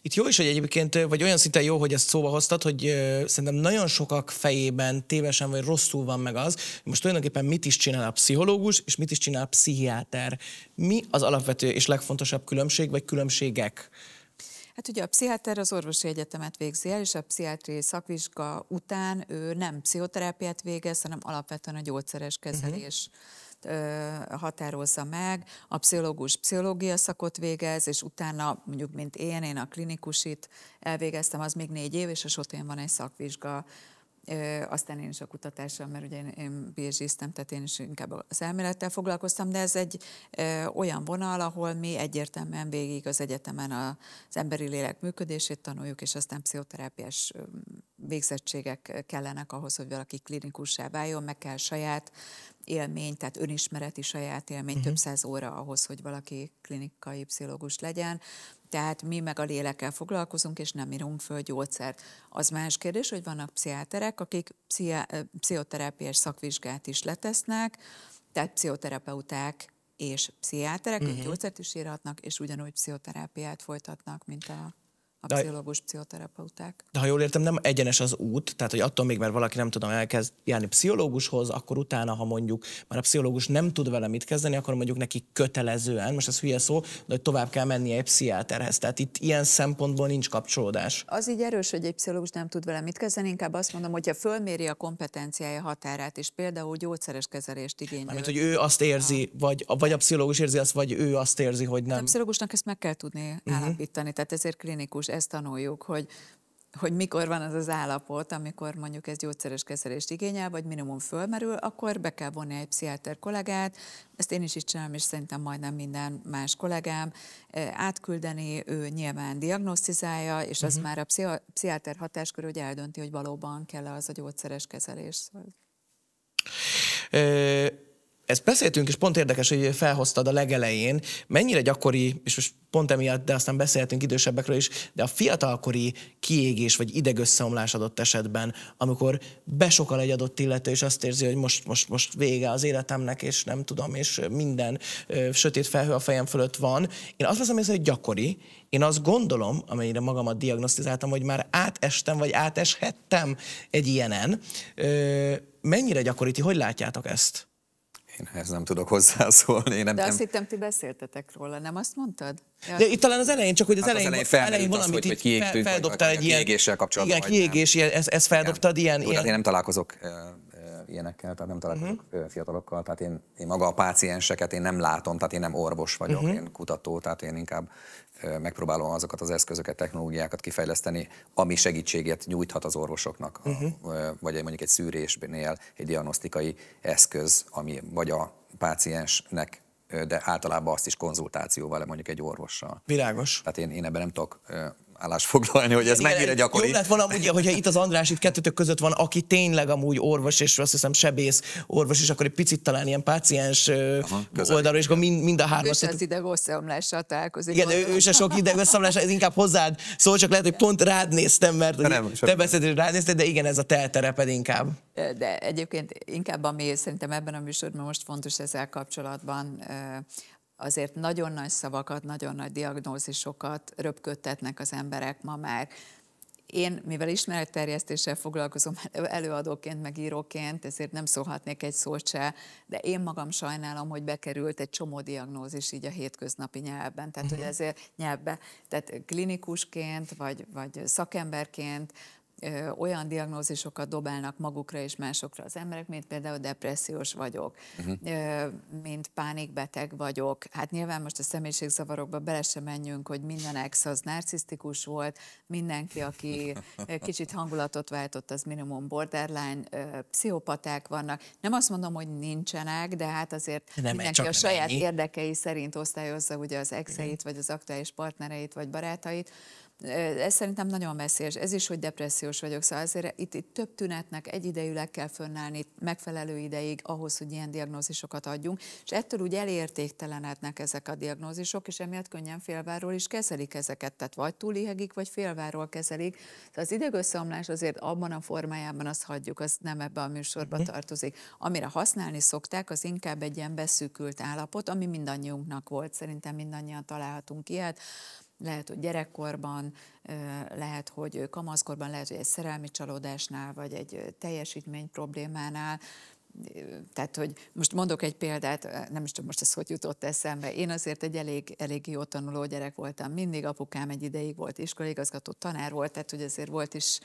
Itt jó is, hogy egyébként, vagy olyan szinten jó, hogy ezt szóba hoztad, hogy szerintem nagyon sokak fejében tévesen vagy rosszul van meg az, hogy most tulajdonképpen mit is csinál a pszichológus, és mit is csinál a pszichiáter. Mi az alapvető és legfontosabb különbség, vagy különbségek? Hát ugye a pszichiáter az orvosi egyetemet végzi el, és a pszichiátri szakvizsga után ő nem pszichoterápiát végez, hanem alapvetően a gyógyszeres mhm. kezelés. Uh-huh határozza meg, a pszichológus pszichológia szakot végez, és utána mondjuk, mint én, én a klinikusit elvégeztem, az még négy év, és a sotén van egy szakvizsga aztán én is a kutatással, mert ugye én, én tehát én is inkább az elmélettel foglalkoztam, de ez egy olyan vonal, ahol mi egyértelműen végig az egyetemen az emberi lélek működését tanuljuk, és aztán pszichoterápiás végzettségek kellenek ahhoz, hogy valaki klinikussá váljon, meg kell saját élmény, tehát önismereti saját élmény, uh-huh. több száz óra ahhoz, hogy valaki klinikai pszichológus legyen. Tehát mi meg a lélekkel foglalkozunk, és nem írunk föl gyógyszert. Az más kérdés, hogy vannak pszichiáterek, akik pszichoterápiás szakvizsgát is letesznek, tehát pszichoterapeuták és pszichiáterek, uh-huh. gyógyszert is írhatnak, és ugyanúgy pszichoterápiát folytatnak, mint a a pszichológus, pszichoterapeuták. De ha jól értem, nem egyenes az út, tehát hogy attól még, mert valaki nem tudom, elkezd járni pszichológushoz, akkor utána, ha mondjuk már a pszichológus nem tud vele mit kezdeni, akkor mondjuk neki kötelezően, most ez hülye szó, de hogy tovább kell mennie egy pszichiáterhez. Tehát itt ilyen szempontból nincs kapcsolódás. Az így erős, hogy egy pszichológus nem tud vele mit kezdeni, inkább azt mondom, hogyha fölméri a kompetenciája határát, és például gyógyszeres kezelést igényel. Mert hogy ő azt érzi, ha. vagy, vagy a pszichológus érzi azt, vagy ő azt érzi, hogy hát nem. A pszichológusnak ezt meg kell tudni uh-huh. állapítani, tehát ezért klinikus ezt tanuljuk, hogy hogy mikor van az az állapot, amikor mondjuk ez gyógyszeres kezelést igényel, vagy minimum fölmerül, akkor be kell vonni egy pszichiáter kollégát, ezt én is így csinálom, és szerintem majdnem minden más kollégám e, átküldeni, ő nyilván diagnosztizálja, és az uh-huh. már a pszichiáter hatáskör, hogy eldönti, hogy valóban kell az a gyógyszeres kezelés. E, ezt beszéltünk, és pont érdekes, hogy felhoztad a legelején, mennyire gyakori, és most pont emiatt, de aztán beszéltünk idősebbekről is, de a fiatalkori kiégés vagy idegösszeomlás adott esetben, amikor besokal egy adott illető, és azt érzi, hogy most, most, most vége az életemnek, és nem tudom, és minden ö, sötét felhő a fejem fölött van. Én azt veszem észre, hogy gyakori. Én azt gondolom, amennyire magamat diagnosztizáltam, hogy már átestem, vagy áteshettem egy ilyenen. Ö, mennyire Ti hogy látjátok ezt? Én ehhez nem tudok hozzászólni. Én nem, De azt nem... hittem, ti beszéltetek róla, nem azt mondtad? Ja. De itt talán az elején, csak hogy az hát elején, az elején, elején valamit hogy, hogy fel, feldobtál egy ilyen... Kiégéssel kapcsolatban. Igen, kiégés, ilyen, ezt, ezt feldobtad igen. ilyen... Tudod, ilyen... Hát én nem találkozok ilyenekkel, tehát nem találkozok uh-huh. fiatalokkal, tehát én, én maga a pácienseket én nem látom, tehát én nem orvos vagyok, uh-huh. én kutató, tehát én inkább megpróbálom azokat az eszközöket, technológiákat kifejleszteni, ami segítséget nyújthat az orvosoknak, uh-huh. vagy mondjuk egy szűrésnél egy diagnosztikai eszköz, ami vagy a páciensnek de általában azt is konzultációval, mondjuk egy orvossal. Világos. Tehát én, én ebben nem tudok állást foglalni, hogy ez Igen, mennyire gyakori. Jó lett volna ugye, hogyha itt az András itt kettőtök között van, aki tényleg amúgy orvos, és azt hiszem sebész orvos, és akkor egy picit talán ilyen páciens Aha, oldalról, és akkor mind, mind a három Ő az ideg találkozik. Igen, ő, se sok ideg ez inkább hozzád szól, csak lehet, hogy pont rád néztem, mert nem, te beszéltél, rád néztem, de igen, ez a te tereped inkább. De egyébként inkább ami szerintem ebben a műsorban most fontos ezzel kapcsolatban, azért nagyon nagy szavakat, nagyon nagy diagnózisokat röpködtetnek az emberek ma már. Én, mivel ismeretterjesztéssel foglalkozom [laughs] előadóként, meg íróként, ezért nem szólhatnék egy szót se, de én magam sajnálom, hogy bekerült egy csomó diagnózis így a hétköznapi nyelvben, tehát hogy mhm. ezért nyelvben, tehát klinikusként, vagy, vagy szakemberként, olyan diagnózisokat dobálnak magukra és másokra az emberek, mint például depressziós vagyok, uh-huh. mint pánikbeteg vagyok. Hát nyilván most a személyiségzavarokba bele sem menjünk, hogy minden ex az narcisztikus volt, mindenki, aki [laughs] kicsit hangulatot váltott, az minimum borderline, pszichopaták vannak. Nem azt mondom, hogy nincsenek, de hát azért nem, mindenki a saját ennyi. érdekei szerint osztályozza ugye az exeit, vagy az aktuális partnereit, vagy barátait. Ez szerintem nagyon veszélyes. Ez is, hogy depressziós vagyok, szóval azért itt, itt több tünetnek egyidejűleg kell fönnállni megfelelő ideig ahhoz, hogy ilyen diagnózisokat adjunk, és ettől úgy elértéktelenednek ezek a diagnózisok, és emiatt könnyen félváról is kezelik ezeket, tehát vagy túlihegik, vagy félváról kezelik. Szóval az idegösszeomlás azért abban a formájában azt hagyjuk, az nem ebbe a műsorba mhm. tartozik. Amire használni szokták, az inkább egy ilyen beszűkült állapot, ami mindannyiunknak volt. Szerintem mindannyian találhatunk ilyet lehet, hogy gyerekkorban, lehet, hogy kamaszkorban, lehet, hogy egy szerelmi csalódásnál, vagy egy teljesítmény problémánál, tehát, hogy most mondok egy példát, nem is tudom most ez hogy jutott eszembe. Én azért egy elég, elég jó tanuló gyerek voltam. Mindig apukám egy ideig volt iskolaigazgató, tanár volt, tehát hogy azért volt is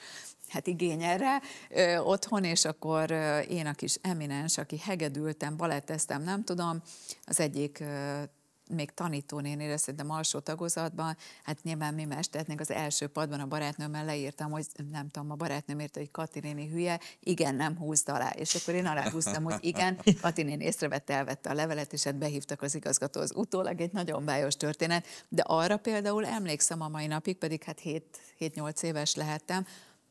hát igény erre ö, otthon, és akkor ö, én a kis eminens, aki hegedültem, baletteztem, nem tudom, az egyik ö, még tanítónénére, szerintem alsó tagozatban, hát nyilván mi mestertnek az első padban a barátnőmmel leírtam, hogy nem tudom, a barátnőm írta, hogy Kati néni hülye, igen, nem húzta alá. És akkor én húztam, hogy igen, Kati néni észrevette, elvette a levelet, és hát behívtak az igazgató az utólag, egy nagyon bájos történet. De arra például emlékszem a mai napig, pedig hát 7-8 éves lehettem,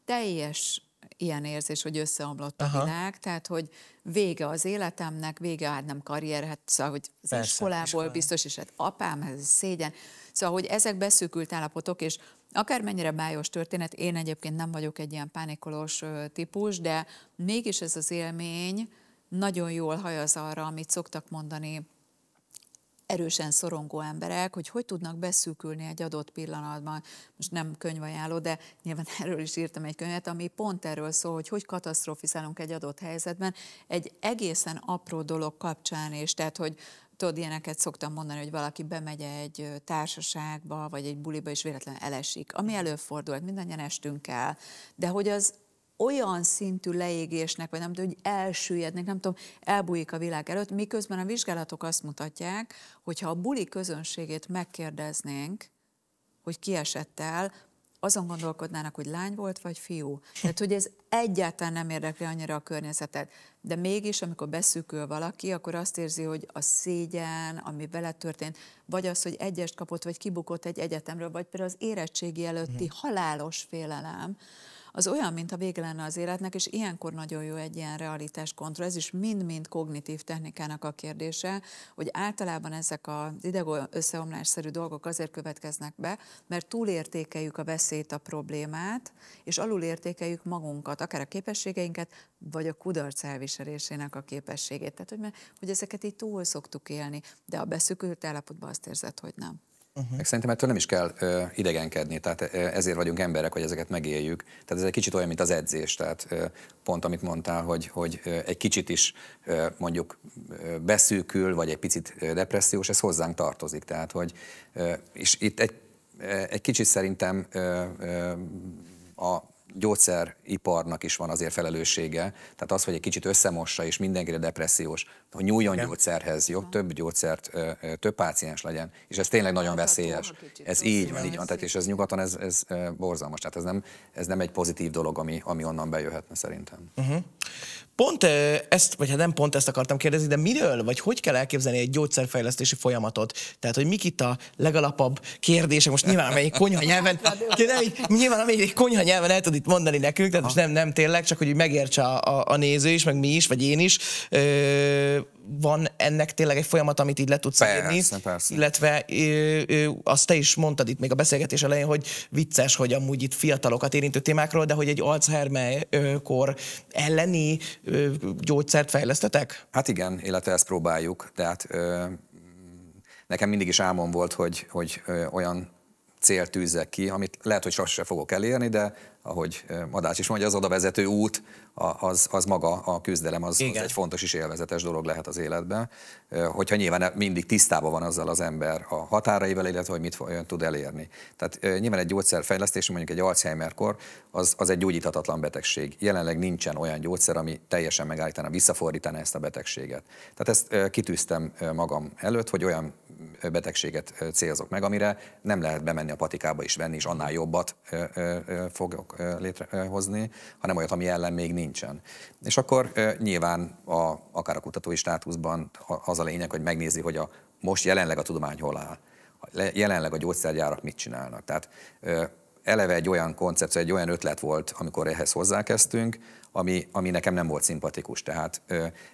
teljes ilyen érzés, hogy összeomlott Aha. a világ, tehát hogy vége az életemnek, vége, hát nem karrier, hát szóval, hogy az Persze, iskolából iskolán. biztos, és hát apám, ez szégyen. Szóval, hogy ezek beszűkült állapotok, és akármennyire bájos történet, én egyébként nem vagyok egy ilyen pánikolós típus, de mégis ez az élmény nagyon jól hajaz arra, amit szoktak mondani erősen szorongó emberek, hogy hogy tudnak beszűkülni egy adott pillanatban. Most nem könyvajánló, de nyilván [laughs] erről is írtam egy könyvet, ami pont erről szól, hogy hogy katasztrofizálunk egy adott helyzetben, egy egészen apró dolog kapcsán, és tehát, hogy tudod, ilyeneket szoktam mondani, hogy valaki bemegy egy társaságba, vagy egy buliba, és véletlenül elesik, ami előfordul, hát mindannyian estünk el, de hogy az olyan szintű leégésnek, vagy nem tudom, hogy elsüllyednek, nem tudom, elbújik a világ előtt, miközben a vizsgálatok azt mutatják, hogy ha a buli közönségét megkérdeznénk, hogy ki esett el, azon gondolkodnának, hogy lány volt vagy fiú. Tehát, hogy ez egyáltalán nem érdekli annyira a környezetet. De mégis, amikor beszűkül valaki, akkor azt érzi, hogy a szégyen, ami vele történt, vagy az, hogy egyest kapott, vagy kibukott egy egyetemről, vagy például az érettségi előtti mhm. halálos félelem, az olyan, mintha vége lenne az életnek, és ilyenkor nagyon jó egy ilyen realitás kontroll. Ez is mind-mind kognitív technikának a kérdése, hogy általában ezek az idegó összeomlásszerű dolgok azért következnek be, mert túlértékeljük a veszélyt, a problémát, és alulértékeljük magunkat, akár a képességeinket, vagy a kudarc elviselésének a képességét. Tehát, hogy, mert hogy ezeket így túl szoktuk élni, de a beszükült állapotban azt érzed, hogy nem. Uh-huh. Meg szerintem ettől nem is kell ö, idegenkedni, tehát ezért vagyunk emberek, hogy ezeket megéljük. Tehát ez egy kicsit olyan, mint az edzés, tehát ö, pont amit mondtál, hogy, hogy ö, egy kicsit is ö, mondjuk ö, beszűkül, vagy egy picit ö, depressziós, ez hozzánk tartozik. Tehát, hogy, ö, és itt egy, egy kicsit szerintem ö, ö, a gyógyszeriparnak is van azért felelőssége, tehát az, hogy egy kicsit összemossa és mindenkire depressziós, hogy nyúljon Igen. gyógyszerhez, jó, több gyógyszert, több páciens legyen, és ez tényleg nagyon hát, hát, veszélyes. Hát, ez így van, így van, tehát és ez nyugaton ez, ez borzalmas, tehát ez nem, ez nem egy pozitív dolog, ami, ami onnan bejöhetne szerintem. Uh-huh. Pont ezt, vagy hát nem pont ezt akartam kérdezni, de miről, vagy hogy kell elképzelni egy gyógyszerfejlesztési folyamatot? Tehát, hogy mik itt a legalapabb kérdése, most nyilván amelyik konyha [laughs] nyelven, nyilván amelyik konyha nyelven el tud itt mondani nekünk, tehát most nem, nem tényleg, csak hogy megértse a, a, a néző is, meg mi is, vagy én is. Ö, van ennek tényleg egy folyamat, amit így le tudsz persze, írni. Persze. Illetve ö, ö, azt te is mondtad itt még a beszélgetés elején, hogy vicces, hogy amúgy itt fiatalokat érintő témákról, de hogy egy Alzheimer-kor elleni ö, gyógyszert fejlesztetek? Hát igen, illetve ezt próbáljuk. Tehát ö, nekem mindig is álmom volt, hogy, hogy ö, olyan cél tűzzek ki, amit lehet, hogy sose fogok elérni, de ahogy Madács is mondja, az vezető út az, az maga a küzdelem, az, az egy fontos és élvezetes dolog lehet az életben, hogyha nyilván mindig tisztában van azzal az ember a határaival, illetve hogy mit tud elérni. Tehát nyilván egy gyógyszerfejlesztés, mondjuk egy Alzheimer-kor, az, az egy gyógyíthatatlan betegség. Jelenleg nincsen olyan gyógyszer, ami teljesen megállítaná, visszafordítaná ezt a betegséget. Tehát ezt kitűztem magam előtt, hogy olyan betegséget célzok meg, amire nem lehet bemenni a patikába is venni, és annál jobbat fogok létrehozni, hanem olyat, ami ellen még nincsen. És akkor nyilván a, akár a kutatói státuszban az a lényeg, hogy megnézi, hogy a, most jelenleg a tudomány hol áll, jelenleg a gyógyszergyárak mit csinálnak. Tehát eleve egy olyan koncepció, egy olyan ötlet volt, amikor ehhez hozzákezdtünk, ami, ami nekem nem volt szimpatikus. Tehát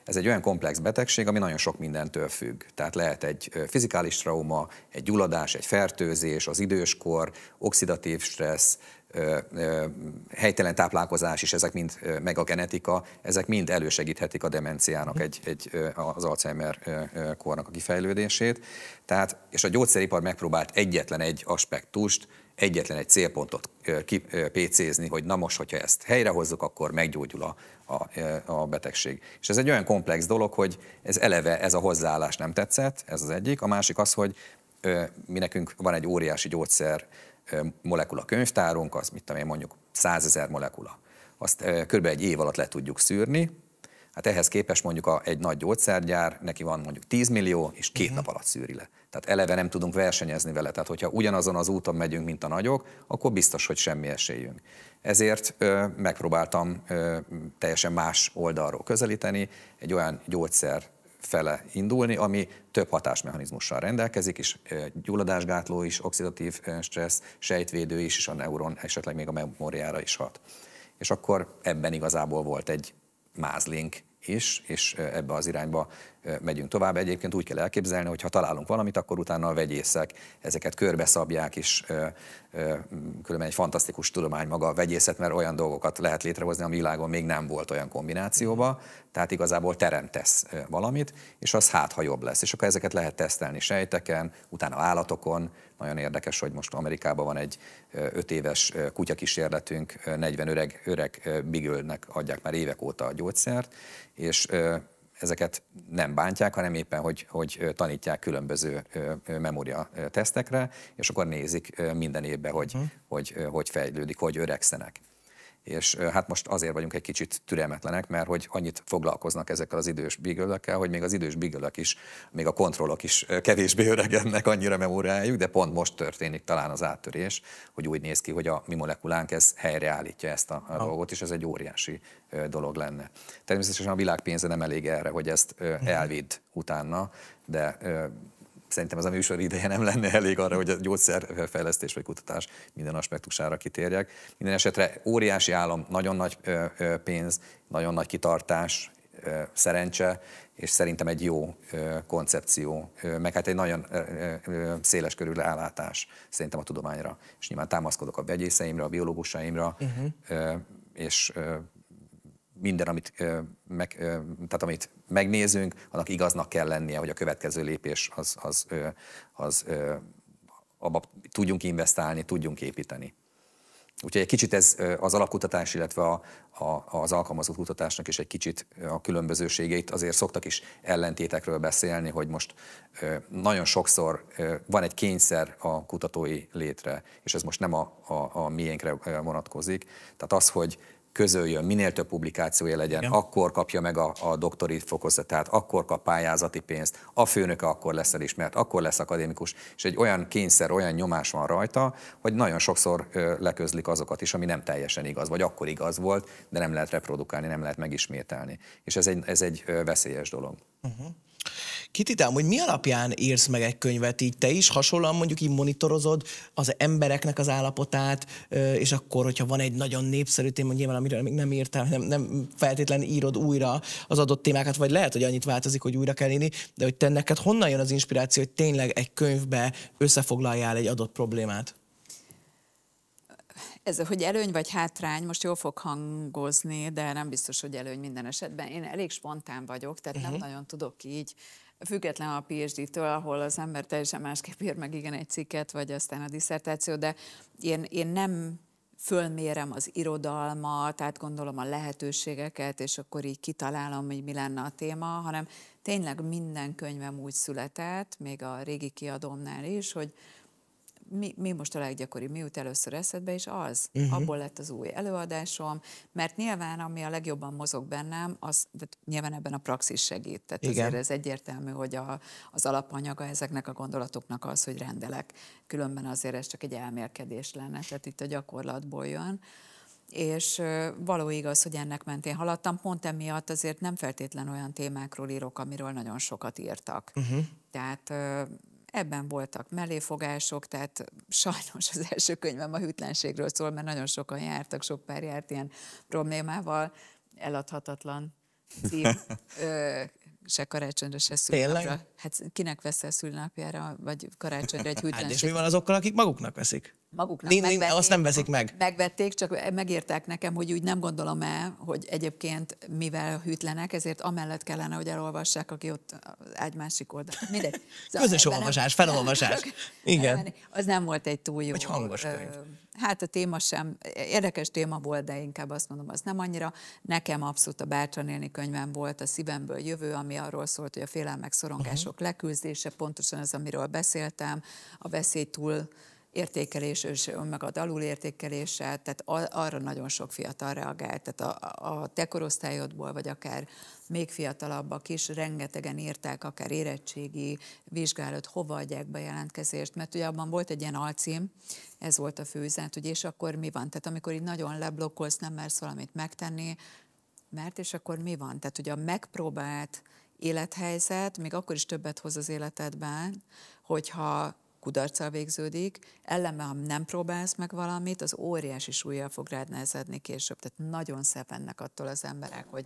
ez egy olyan komplex betegség, ami nagyon sok mindentől függ. Tehát lehet egy fizikális trauma, egy gyulladás, egy fertőzés, az időskor, oxidatív stressz, helytelen táplálkozás is, ezek mind, meg a genetika, ezek mind elősegíthetik a demenciának, egy, egy, az Alzheimer kornak a kifejlődését. Tehát, és a gyógyszeripar megpróbált egyetlen egy aspektust, egyetlen egy célpontot kipécézni, hogy na most, hogyha ezt helyrehozzuk, akkor meggyógyul a, a, a betegség. És ez egy olyan komplex dolog, hogy ez eleve ez a hozzáállás nem tetszett, ez az egyik. A másik az, hogy mi nekünk van egy óriási gyógyszer molekula könyvtárunk, az mit tudom én mondjuk 100 ezer molekula. Azt kb. egy év alatt le tudjuk szűrni, Hát ehhez képest mondjuk a, egy nagy gyógyszergyár, neki van mondjuk 10 millió, és két uh-huh. nap alatt szűri le. Tehát eleve nem tudunk versenyezni vele. Tehát hogyha ugyanazon az úton megyünk, mint a nagyok, akkor biztos, hogy semmi esélyünk. Ezért ö, megpróbáltam ö, teljesen más oldalról közelíteni, egy olyan gyógyszer fele indulni, ami több hatásmechanizmussal rendelkezik, és gyulladásgátló is, oxidatív stressz, sejtvédő is, és a neuron esetleg még a memóriára is hat. És akkor ebben igazából volt egy mázlink is, és ebbe az irányba megyünk tovább. Egyébként úgy kell elképzelni, hogy ha találunk valamit, akkor utána a vegyészek ezeket körbeszabják, és különben egy fantasztikus tudomány maga a vegyészet, mert olyan dolgokat lehet létrehozni, a világon még nem volt olyan kombinációba, tehát igazából teremtesz valamit, és az hát, ha jobb lesz. És akkor ezeket lehet tesztelni sejteken, utána állatokon. Nagyon érdekes, hogy most Amerikában van egy öt éves kutyakísérletünk, 40 öreg, öreg bigölnek adják már évek óta a gyógyszert, és ezeket nem bántják, hanem éppen, hogy, hogy tanítják különböző memória tesztekre, és akkor nézik minden évben, hogy, hmm. hogy, hogy, hogy fejlődik, hogy öregszenek és hát most azért vagyunk egy kicsit türelmetlenek, mert hogy annyit foglalkoznak ezekkel az idős bigölökkel, hogy még az idős bigölök is, még a kontrollok is kevésbé öregednek, annyira memóriájuk, de pont most történik talán az áttörés, hogy úgy néz ki, hogy a mi molekulánk ez helyreállítja ezt a ha. dolgot, és ez egy óriási dolog lenne. Természetesen a világpénze nem elég erre, hogy ezt elvidd utána, de szerintem ez a műsor ideje nem lenne elég arra, hogy a gyógyszerfejlesztés vagy kutatás minden aspektusára kitérjek. Minden esetre óriási állam, nagyon nagy pénz, nagyon nagy kitartás, szerencse, és szerintem egy jó koncepció, meg hát egy nagyon széles körű leállátás szerintem a tudományra. És nyilván támaszkodok a begyészeimre, a biológusaimra, uh-huh. és minden, amit, meg, tehát amit megnézünk, annak igaznak kell lennie, hogy a következő lépés az, az, az, ö, abba tudjunk investálni, tudjunk építeni. Úgyhogy egy kicsit ez az alapkutatás, illetve a, a, az alkalmazott kutatásnak is egy kicsit a különbözőségeit azért szoktak is ellentétekről beszélni, hogy most nagyon sokszor van egy kényszer a kutatói létre, és ez most nem a, a, a miénkre vonatkozik. Tehát az, hogy közöljön, minél több publikációja legyen, Igen. akkor kapja meg a, a doktori fokozatát, akkor kap pályázati pénzt, a főnöke akkor lesz elismert, akkor lesz akadémikus, és egy olyan kényszer, olyan nyomás van rajta, hogy nagyon sokszor ö, leközlik azokat is, ami nem teljesen igaz, vagy akkor igaz volt, de nem lehet reprodukálni, nem lehet megismételni. És ez egy, ez egy veszélyes dolog. Uh-huh. Kititám, hogy mi alapján írsz meg egy könyvet így te is, hasonlóan mondjuk így monitorozod az embereknek az állapotát, és akkor, hogyha van egy nagyon népszerű téma, nyilván amiről még nem írtál, nem, nem feltétlen írod újra az adott témákat, vagy lehet, hogy annyit változik, hogy újra kell írni, de hogy te neked honnan jön az inspiráció, hogy tényleg egy könyvbe összefoglaljál egy adott problémát? Ez, hogy előny vagy hátrány, most jól fog hangozni, de nem biztos, hogy előny minden esetben. Én elég spontán vagyok, tehát uh-huh. nem mhm. nagyon tudok így független a PhD-től, ahol az ember teljesen másképp ír meg igen egy cikket, vagy aztán a diszertáció, de én, én nem fölmérem az irodalmat, tehát gondolom a lehetőségeket, és akkor így kitalálom, hogy mi lenne a téma, hanem tényleg minden könyvem úgy született, még a régi kiadómnál is, hogy mi, mi most a leggyakoribb, mi jut először eszedbe, és az, uh-huh. abból lett az új előadásom, mert nyilván ami a legjobban mozog bennem, az de nyilván ebben a praxis segít. Tehát Igen. azért ez egyértelmű, hogy a, az alapanyaga ezeknek a gondolatoknak az, hogy rendelek. Különben azért ez csak egy elmélkedés lenne, tehát itt a gyakorlatból jön és való igaz, hogy ennek mentén haladtam, pont emiatt azért nem feltétlen olyan témákról írok, amiről nagyon sokat írtak. Uh-huh. Tehát Ebben voltak melléfogások, tehát sajnos az első könyvem a hűtlenségről szól, mert nagyon sokan jártak, sok pár járt ilyen problémával, eladhatatlan cím, [laughs] ö, se karácsonyra, se szülnapra. Hát kinek veszel szülnapjára, vagy karácsonyra egy hűtlenség? [laughs] Hát és mi van azokkal, akik maguknak veszik? maguknak nem, nin, Azt nem veszik meg. Megvették, csak megírták nekem, hogy úgy nem gondolom el, hogy egyébként mivel hűtlenek, ezért amellett kellene, hogy elolvassák, aki ott egy másik oldal. Mindegy. Szóval [laughs] Közös olvasás, felolvasás. [laughs] Igen. Az nem volt egy túl jó. Egy hangos könyv. Hát a téma sem, érdekes téma volt, de inkább azt mondom, az nem annyira. Nekem abszolút a Bártran élni könyvem volt a szívemből jövő, ami arról szólt, hogy a félelmek, szorongások uh-huh. leküzdése, pontosan ez, amiről beszéltem, a veszély túl értékelés, és meg a dalul értékelése, tehát arra nagyon sok fiatal reagált, tehát a, a te korosztályodból, vagy akár még fiatalabbak is rengetegen írták, akár érettségi vizsgálat, hova adják bejelentkezést, mert ugye abban volt egy ilyen alcím, ez volt a fő üzenet, hogy és akkor mi van? Tehát amikor így nagyon leblokkolsz, nem mersz valamit megtenni, mert és akkor mi van? Tehát ugye a megpróbált élethelyzet még akkor is többet hoz az életedben, hogyha kudarccal végződik, ellenben, ha nem próbálsz meg valamit, az óriási súlyjal fog rád nehezedni később. Tehát nagyon szevennek attól az emberek, hogy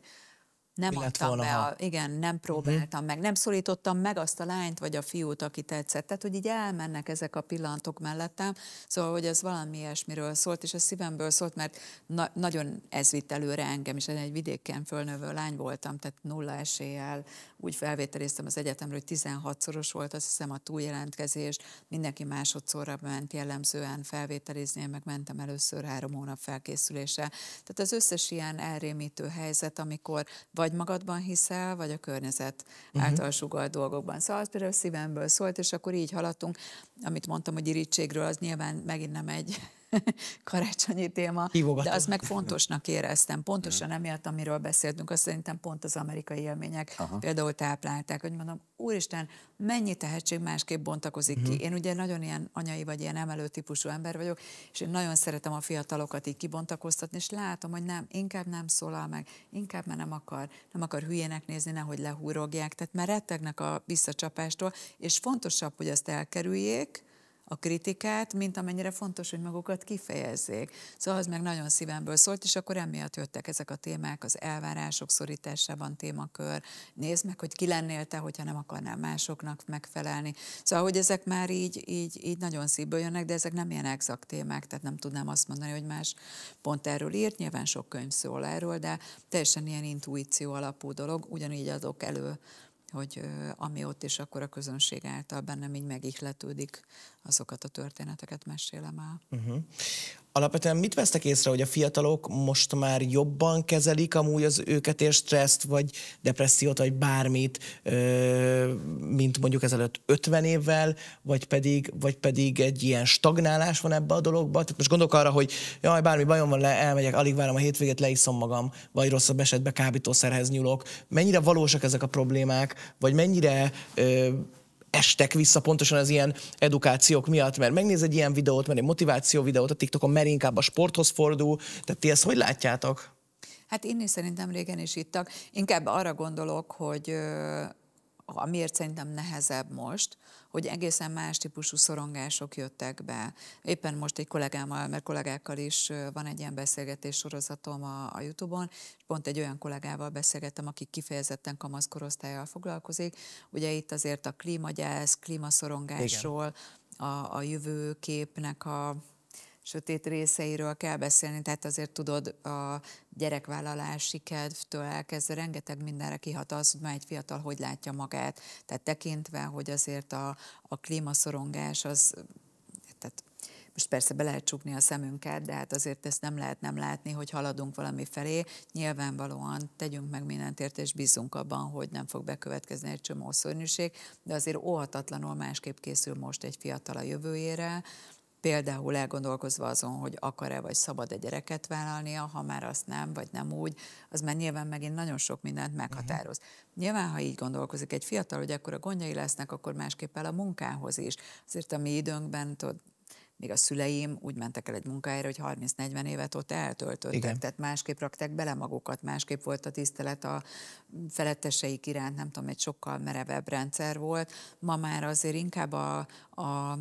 nem adtam be, a, igen, nem mhm. próbáltam uh-huh. meg, nem szólítottam meg azt a lányt vagy a fiút, aki tetszett. Tehát, hogy így elmennek ezek a pillanatok mellettem, szóval, hogy ez valami ilyesmiről szólt, és a szívemből szólt, mert na- nagyon ez vitt előre engem, és egy vidéken fölnövő lány voltam, tehát nulla eséllyel úgy felvételéztem az egyetemről, hogy 16-szoros volt, azt hiszem a túljelentkezés, mindenki másodszorra ment jellemzően felvételizni, én meg mentem először három hónap felkészülése. Tehát az összes ilyen elrémítő helyzet, amikor vagy magadban hiszel, vagy a környezet uh-huh. által sugalt dolgokban. Szóval az például szívemből szólt, és akkor így haladtunk. Amit mondtam, hogy irítségről, az nyilván megint nem egy [laughs] karácsonyi téma, Hívogatom. de az meg fontosnak éreztem. Pontosan emiatt, amiről beszéltünk, azt szerintem pont az amerikai élmények Aha. például táplálták, hogy mondom, úristen, mennyi tehetség másképp bontakozik uh-huh. ki. Mhm. Én ugye nagyon ilyen anyai vagy ilyen emelő típusú ember vagyok, és én nagyon szeretem a fiatalokat így kibontakoztatni, és látom, hogy nem, inkább nem szólal meg, inkább már nem akar, nem akar hülyének nézni, nehogy lehúrogják, tehát már rettegnek a visszacsapástól, és fontosabb, hogy azt elkerüljék, a kritikát, mint amennyire fontos, hogy magukat kifejezzék. Szóval az meg nagyon szívemből szólt, és akkor emiatt jöttek ezek a témák, az elvárások szorításában témakör, nézd meg, hogy ki lennél te, hogyha nem akarnál másoknak megfelelni. Szóval, hogy ezek már így, így, így nagyon szívből jönnek, de ezek nem ilyen exakt témák, tehát nem tudnám azt mondani, hogy más pont erről írt, nyilván sok könyv szól erről, de teljesen ilyen intuíció alapú dolog, ugyanígy adok elő hogy ami ott is akkor a közönség által bennem így megihletődik, azokat a történeteket mesélem el. Uh-huh. Alapvetően mit vesztek észre, hogy a fiatalok most már jobban kezelik amúgy az őket és stresszt, vagy depressziót, vagy bármit, mint mondjuk ezelőtt 50 évvel, vagy pedig, vagy pedig egy ilyen stagnálás van ebbe a dologba? Tehát most gondolok arra, hogy jaj, bármi bajom van, le, elmegyek, alig várom a hétvégét, leiszom magam, vagy rosszabb esetben kábítószerhez nyúlok. Mennyire valósak ezek a problémák, vagy mennyire estek vissza pontosan az ilyen edukációk miatt, mert megnéz egy ilyen videót, mert egy motiváció videót a TikTokon, mert inkább a sporthoz fordul. Tehát ti ezt hogy látjátok? Hát inni szerintem régen is ittak. Inkább arra gondolok, hogy amiért szerintem nehezebb most, hogy egészen más típusú szorongások jöttek be. Éppen most egy kollégámmal, mert kollégákkal is van egy ilyen beszélgetés sorozatom a, a Youtube-on, és pont egy olyan kollégával beszélgettem, aki kifejezetten kamaszkorosztályjal foglalkozik. Ugye itt azért a klímagyász, klímaszorongásról, a, a jövőképnek a sötét részeiről kell beszélni, tehát azért tudod, a gyerekvállalási kedvtől elkezdve rengeteg mindenre kihat az, hogy már egy fiatal hogy látja magát. Tehát tekintve, hogy azért a, a klímaszorongás az tehát most persze be lehet csukni a szemünket, de hát azért ezt nem lehet nem látni, hogy haladunk valami felé. Nyilvánvalóan tegyünk meg mindent ért, és bízunk abban, hogy nem fog bekövetkezni egy csomó szörnyűség, de azért óhatatlanul másképp készül most egy fiatal a jövőjére, például elgondolkozva azon, hogy akar-e vagy szabad egy gyereket vállalnia, ha már azt nem, vagy nem úgy, az már nyilván megint nagyon sok mindent meghatároz. Uh-huh. Nyilván, ha így gondolkozik egy fiatal, hogy akkor a gondjai lesznek, akkor másképp el a munkához is. Azért a mi időnkben, tudod, még a szüleim úgy mentek el egy munkájára, hogy 30-40 évet ott eltöltöttek, Igen. tehát másképp rakták bele magukat, másképp volt a tisztelet a feletteseik iránt, nem tudom, egy sokkal merevebb rendszer volt. Ma már azért inkább a, a,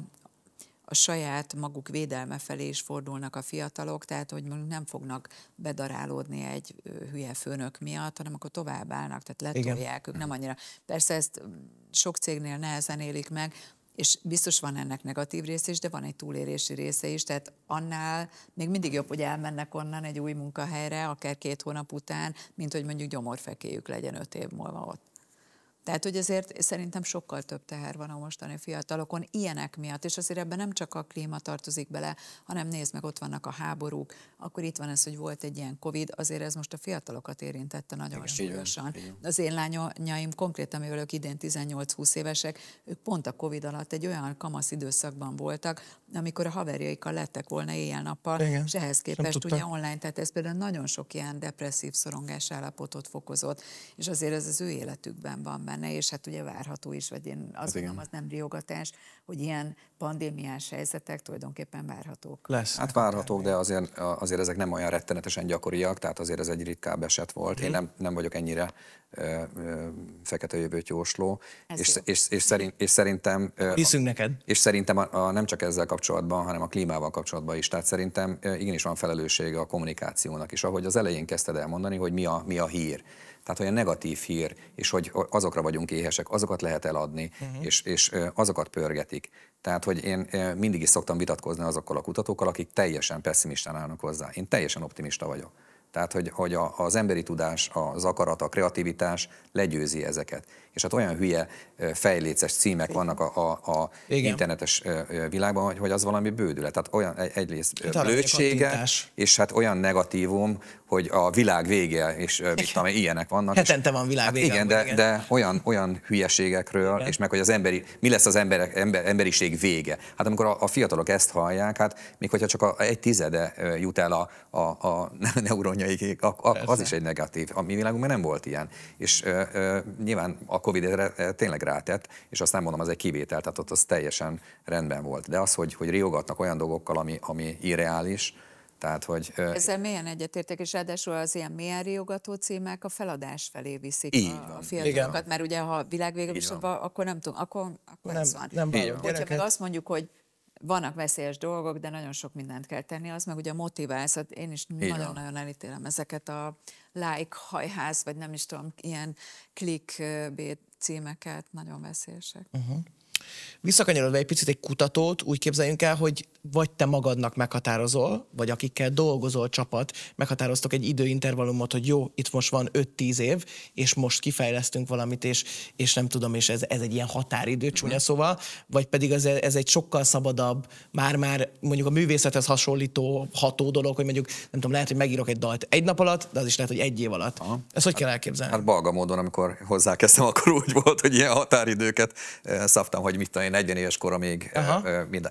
a saját maguk védelme felé is fordulnak a fiatalok, tehát hogy mondjuk nem fognak bedarálódni egy hülye főnök miatt, hanem akkor tovább állnak, tehát letolják ők, nem annyira. Persze ezt sok cégnél nehezen élik meg, és biztos van ennek negatív része is, de van egy túlérési része is, tehát annál még mindig jobb, hogy elmennek onnan egy új munkahelyre, akár két hónap után, mint hogy mondjuk gyomorfekéjük legyen öt év múlva ott. Tehát, hogy azért szerintem sokkal több teher van a mostani fiatalokon ilyenek miatt, és azért ebben nem csak a klíma tartozik bele, hanem nézd meg, ott vannak a háborúk, akkor itt van ez, hogy volt egy ilyen Covid, azért ez most a fiatalokat érintette nagyon Igen, súlyosan. Igen. Az én lányaim konkrétan, mivel ők idén 18-20 évesek, ők pont a Covid alatt egy olyan kamasz időszakban voltak, amikor a haverjaikkal lettek volna éjjel-nappal, Igen, és ehhez képest ugye online, tehát ez például nagyon sok ilyen depresszív szorongás állapotot fokozott, és azért ez az ő életükben van benne kellene, és hát ugye várható is, vagy én azt hát mondom, az nem riogatás, hogy ilyen pandémiás helyzetek tulajdonképpen várhatók. Lesz. Hát várhatók, de azért, azért ezek nem olyan rettenetesen gyakoriak, tehát azért ez egy ritkább eset volt. Mm. Én mhm. nem, nem vagyok ennyire ö, ö, fekete jövőt jósló, ez és, és, és, szerint, és szerintem... Hiszünk neked. És szerintem a, a, nem csak ezzel kapcsolatban, hanem a klímával kapcsolatban is. Tehát szerintem igenis van felelőssége a kommunikációnak is, ahogy az elején kezdted elmondani, hogy mi a, mi a hír. Tehát, hogy a negatív hír, és hogy azokra vagyunk éhesek, azokat lehet eladni, uh-huh. és, és azokat pörgetik. Tehát, hogy én mindig is szoktam vitatkozni azokkal a kutatókkal, akik teljesen pessimistán állnak hozzá. Én teljesen optimista vagyok. Tehát, hogy, hogy a, az emberi tudás, az akarat, a kreativitás legyőzi ezeket. És hát olyan hülye fejléces címek vannak a, a, a internetes világban, hogy, hogy az valami bődület. Tehát olyan egyrészt hát lőtsége, és hát olyan negatívum, hogy a világ vége, és mit tudom, ilyenek vannak. Hetente van világ hát vége. Hát igen, de, igen, de olyan, olyan hülyeségekről, igen. és meg hogy az emberi, mi lesz az emberek, ember, emberiség vége. Hát amikor a, a fiatalok ezt hallják, hát még hogyha csak a, egy tizede jut el a, a, a [laughs] neuronjaikig, az is egy negatív. A mi világunkban nem volt ilyen. És ö, ö, nyilván a a Covid erre e, tényleg rátett, és azt nem mondom, az egy kivétel, tehát ott az teljesen rendben volt. De az, hogy, hogy riogatnak olyan dolgokkal, ami, ami irreális, tehát, hogy, Ezzel mélyen egyetértek, és ráadásul az ilyen mélyen riogató címek a feladás felé viszik így a, a fiatalokat, mert ugye ha világvége is, szóval akkor nem tudom, akkor, akkor nem, ez van. Nem, nem Hogyha meg azt mondjuk, hogy vannak veszélyes dolgok, de nagyon sok mindent kell tenni, az meg ugye motiválsz, hát én is nagyon-nagyon elítélem ezeket a like hajház, vagy nem is tudom, ilyen klik címeket, nagyon veszélyesek. Uh-huh. Visszakanyarodva egy picit egy kutatót, úgy képzeljünk el, hogy vagy te magadnak meghatározol, vagy akikkel dolgozol csapat, meghatároztok egy időintervallumot, hogy jó, itt most van 5-10 év, és most kifejlesztünk valamit, és, és nem tudom, és ez, ez egy ilyen határidő csúnya mhm. szóval, vagy pedig ez, ez egy sokkal szabadabb, már-már mondjuk a művészethez hasonlító ható dolog, hogy mondjuk, nem tudom, lehet, hogy megírok egy dalt egy nap alatt, de az is lehet, hogy egy év alatt. Aha. Ezt hogy hát- kell elképzelni? Hát balga módon, amikor hozzákezdtem, [laughs] akkor úgy volt, hogy ilyen határidőket eh, szabtam, hogy hogy mit tudom én, 40 éves kora még,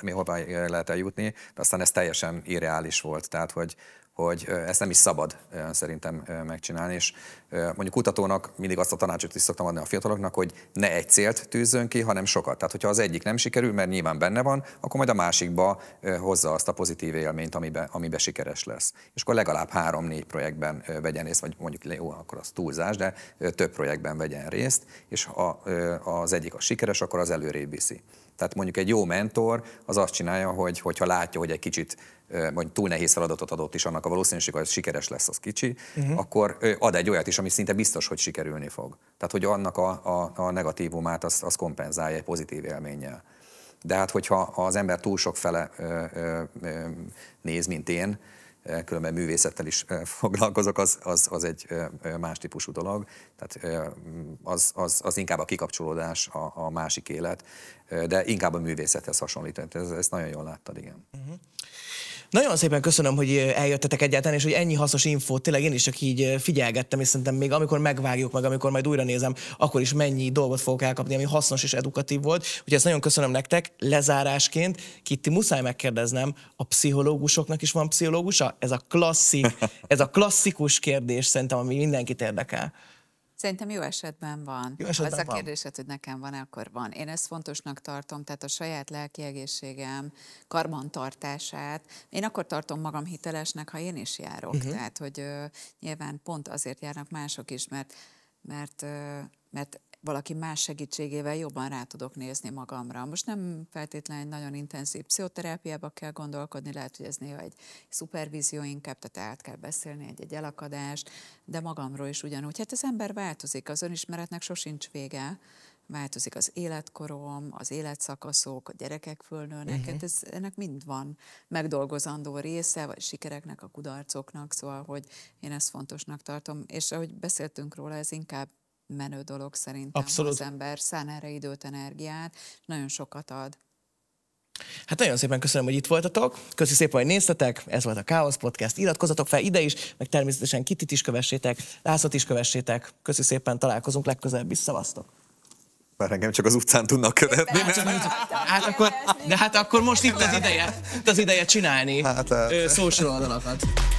mi hová lehet eljutni, de aztán ez teljesen irreális volt. Tehát, hogy hogy ezt nem is szabad szerintem megcsinálni, és mondjuk kutatónak mindig azt a tanácsot is szoktam adni a fiataloknak, hogy ne egy célt tűzzön ki, hanem sokat. Tehát, hogyha az egyik nem sikerül, mert nyilván benne van, akkor majd a másikba hozza azt a pozitív élményt, amiben, amiben sikeres lesz. És akkor legalább három-négy projektben vegyen részt, vagy mondjuk jó, akkor az túlzás, de több projektben vegyen részt, és ha az egyik a sikeres, akkor az előrébb viszi. Tehát mondjuk egy jó mentor az azt csinálja, hogy hogyha látja, hogy egy kicsit mondjuk túl nehéz feladatot adott is, annak a valószínűség, hogy sikeres lesz, az kicsi, uh-huh. akkor ad egy olyat is, ami szinte biztos, hogy sikerülni fog. Tehát, hogy annak a, a, a negatívumát az, az kompenzálja egy pozitív élménnyel. De hát, hogyha az ember túl sok fele ö, ö, ö, néz, mint én, különben művészettel is [laughs] foglalkozok, az, az, az egy más típusú dolog. Tehát az, az, az inkább a kikapcsolódás, a, a másik élet, de inkább a művészethez hasonlít. Ezt, ezt nagyon jól láttad, igen. Uh-huh. Nagyon szépen köszönöm, hogy eljöttetek egyáltalán, és hogy ennyi hasznos infót, tényleg én is csak így figyelgettem, és szerintem még amikor megvágjuk meg, amikor majd újra nézem, akkor is mennyi dolgot fogok elkapni, ami hasznos és edukatív volt. Úgyhogy ezt nagyon köszönöm nektek. Lezárásként, Kitti, muszáj megkérdeznem, a pszichológusoknak is van pszichológusa? Ez a klasszik, [laughs] ez a klasszikus kérdés szerintem, ami mindenkit érdekel. Szerintem jó esetben van. Jó esetben az van. a kérdésed, hogy nekem van, akkor van. Én ezt fontosnak tartom, tehát a saját lelki egészségem karbantartását. Én akkor tartom magam hitelesnek, ha én is járok. Uh-huh. Tehát, hogy ö, nyilván pont azért járnak mások is, mert, mert, ö, mert valaki más segítségével jobban rá tudok nézni magamra. Most nem feltétlenül egy nagyon intenzív pszichoterápiába kell gondolkodni, lehet, hogy ez néha egy szupervízió inkább, tehát át kell beszélni, egy, egy elakadást, de magamról is ugyanúgy. Hát az ember változik, az önismeretnek sosincs vége, változik az életkorom, az életszakaszok, a gyerekek fölnőnek, uh-huh. hát ez, ennek mind van megdolgozandó része, vagy sikereknek, a kudarcoknak, szóval, hogy én ezt fontosnak tartom, és ahogy beszéltünk róla, ez inkább menő dolog szerintem, Abszolút. az ember szán erre időt, energiát, nagyon sokat ad. Hát nagyon szépen köszönöm, hogy itt voltatok. Köszi szépen, hogy néztetek. Ez volt a Káosz Podcast. Iratkozzatok fel ide is, meg természetesen Kitit is kövessétek, Lászot is kövessétek. Köszi szépen, találkozunk legközelebb is. Szavaztok! Már engem csak az utcán tudnak követni. Nem? Hát akkor, de hát akkor most itt az ideje, itt az ideje csinálni hát, hát. social oldalakat.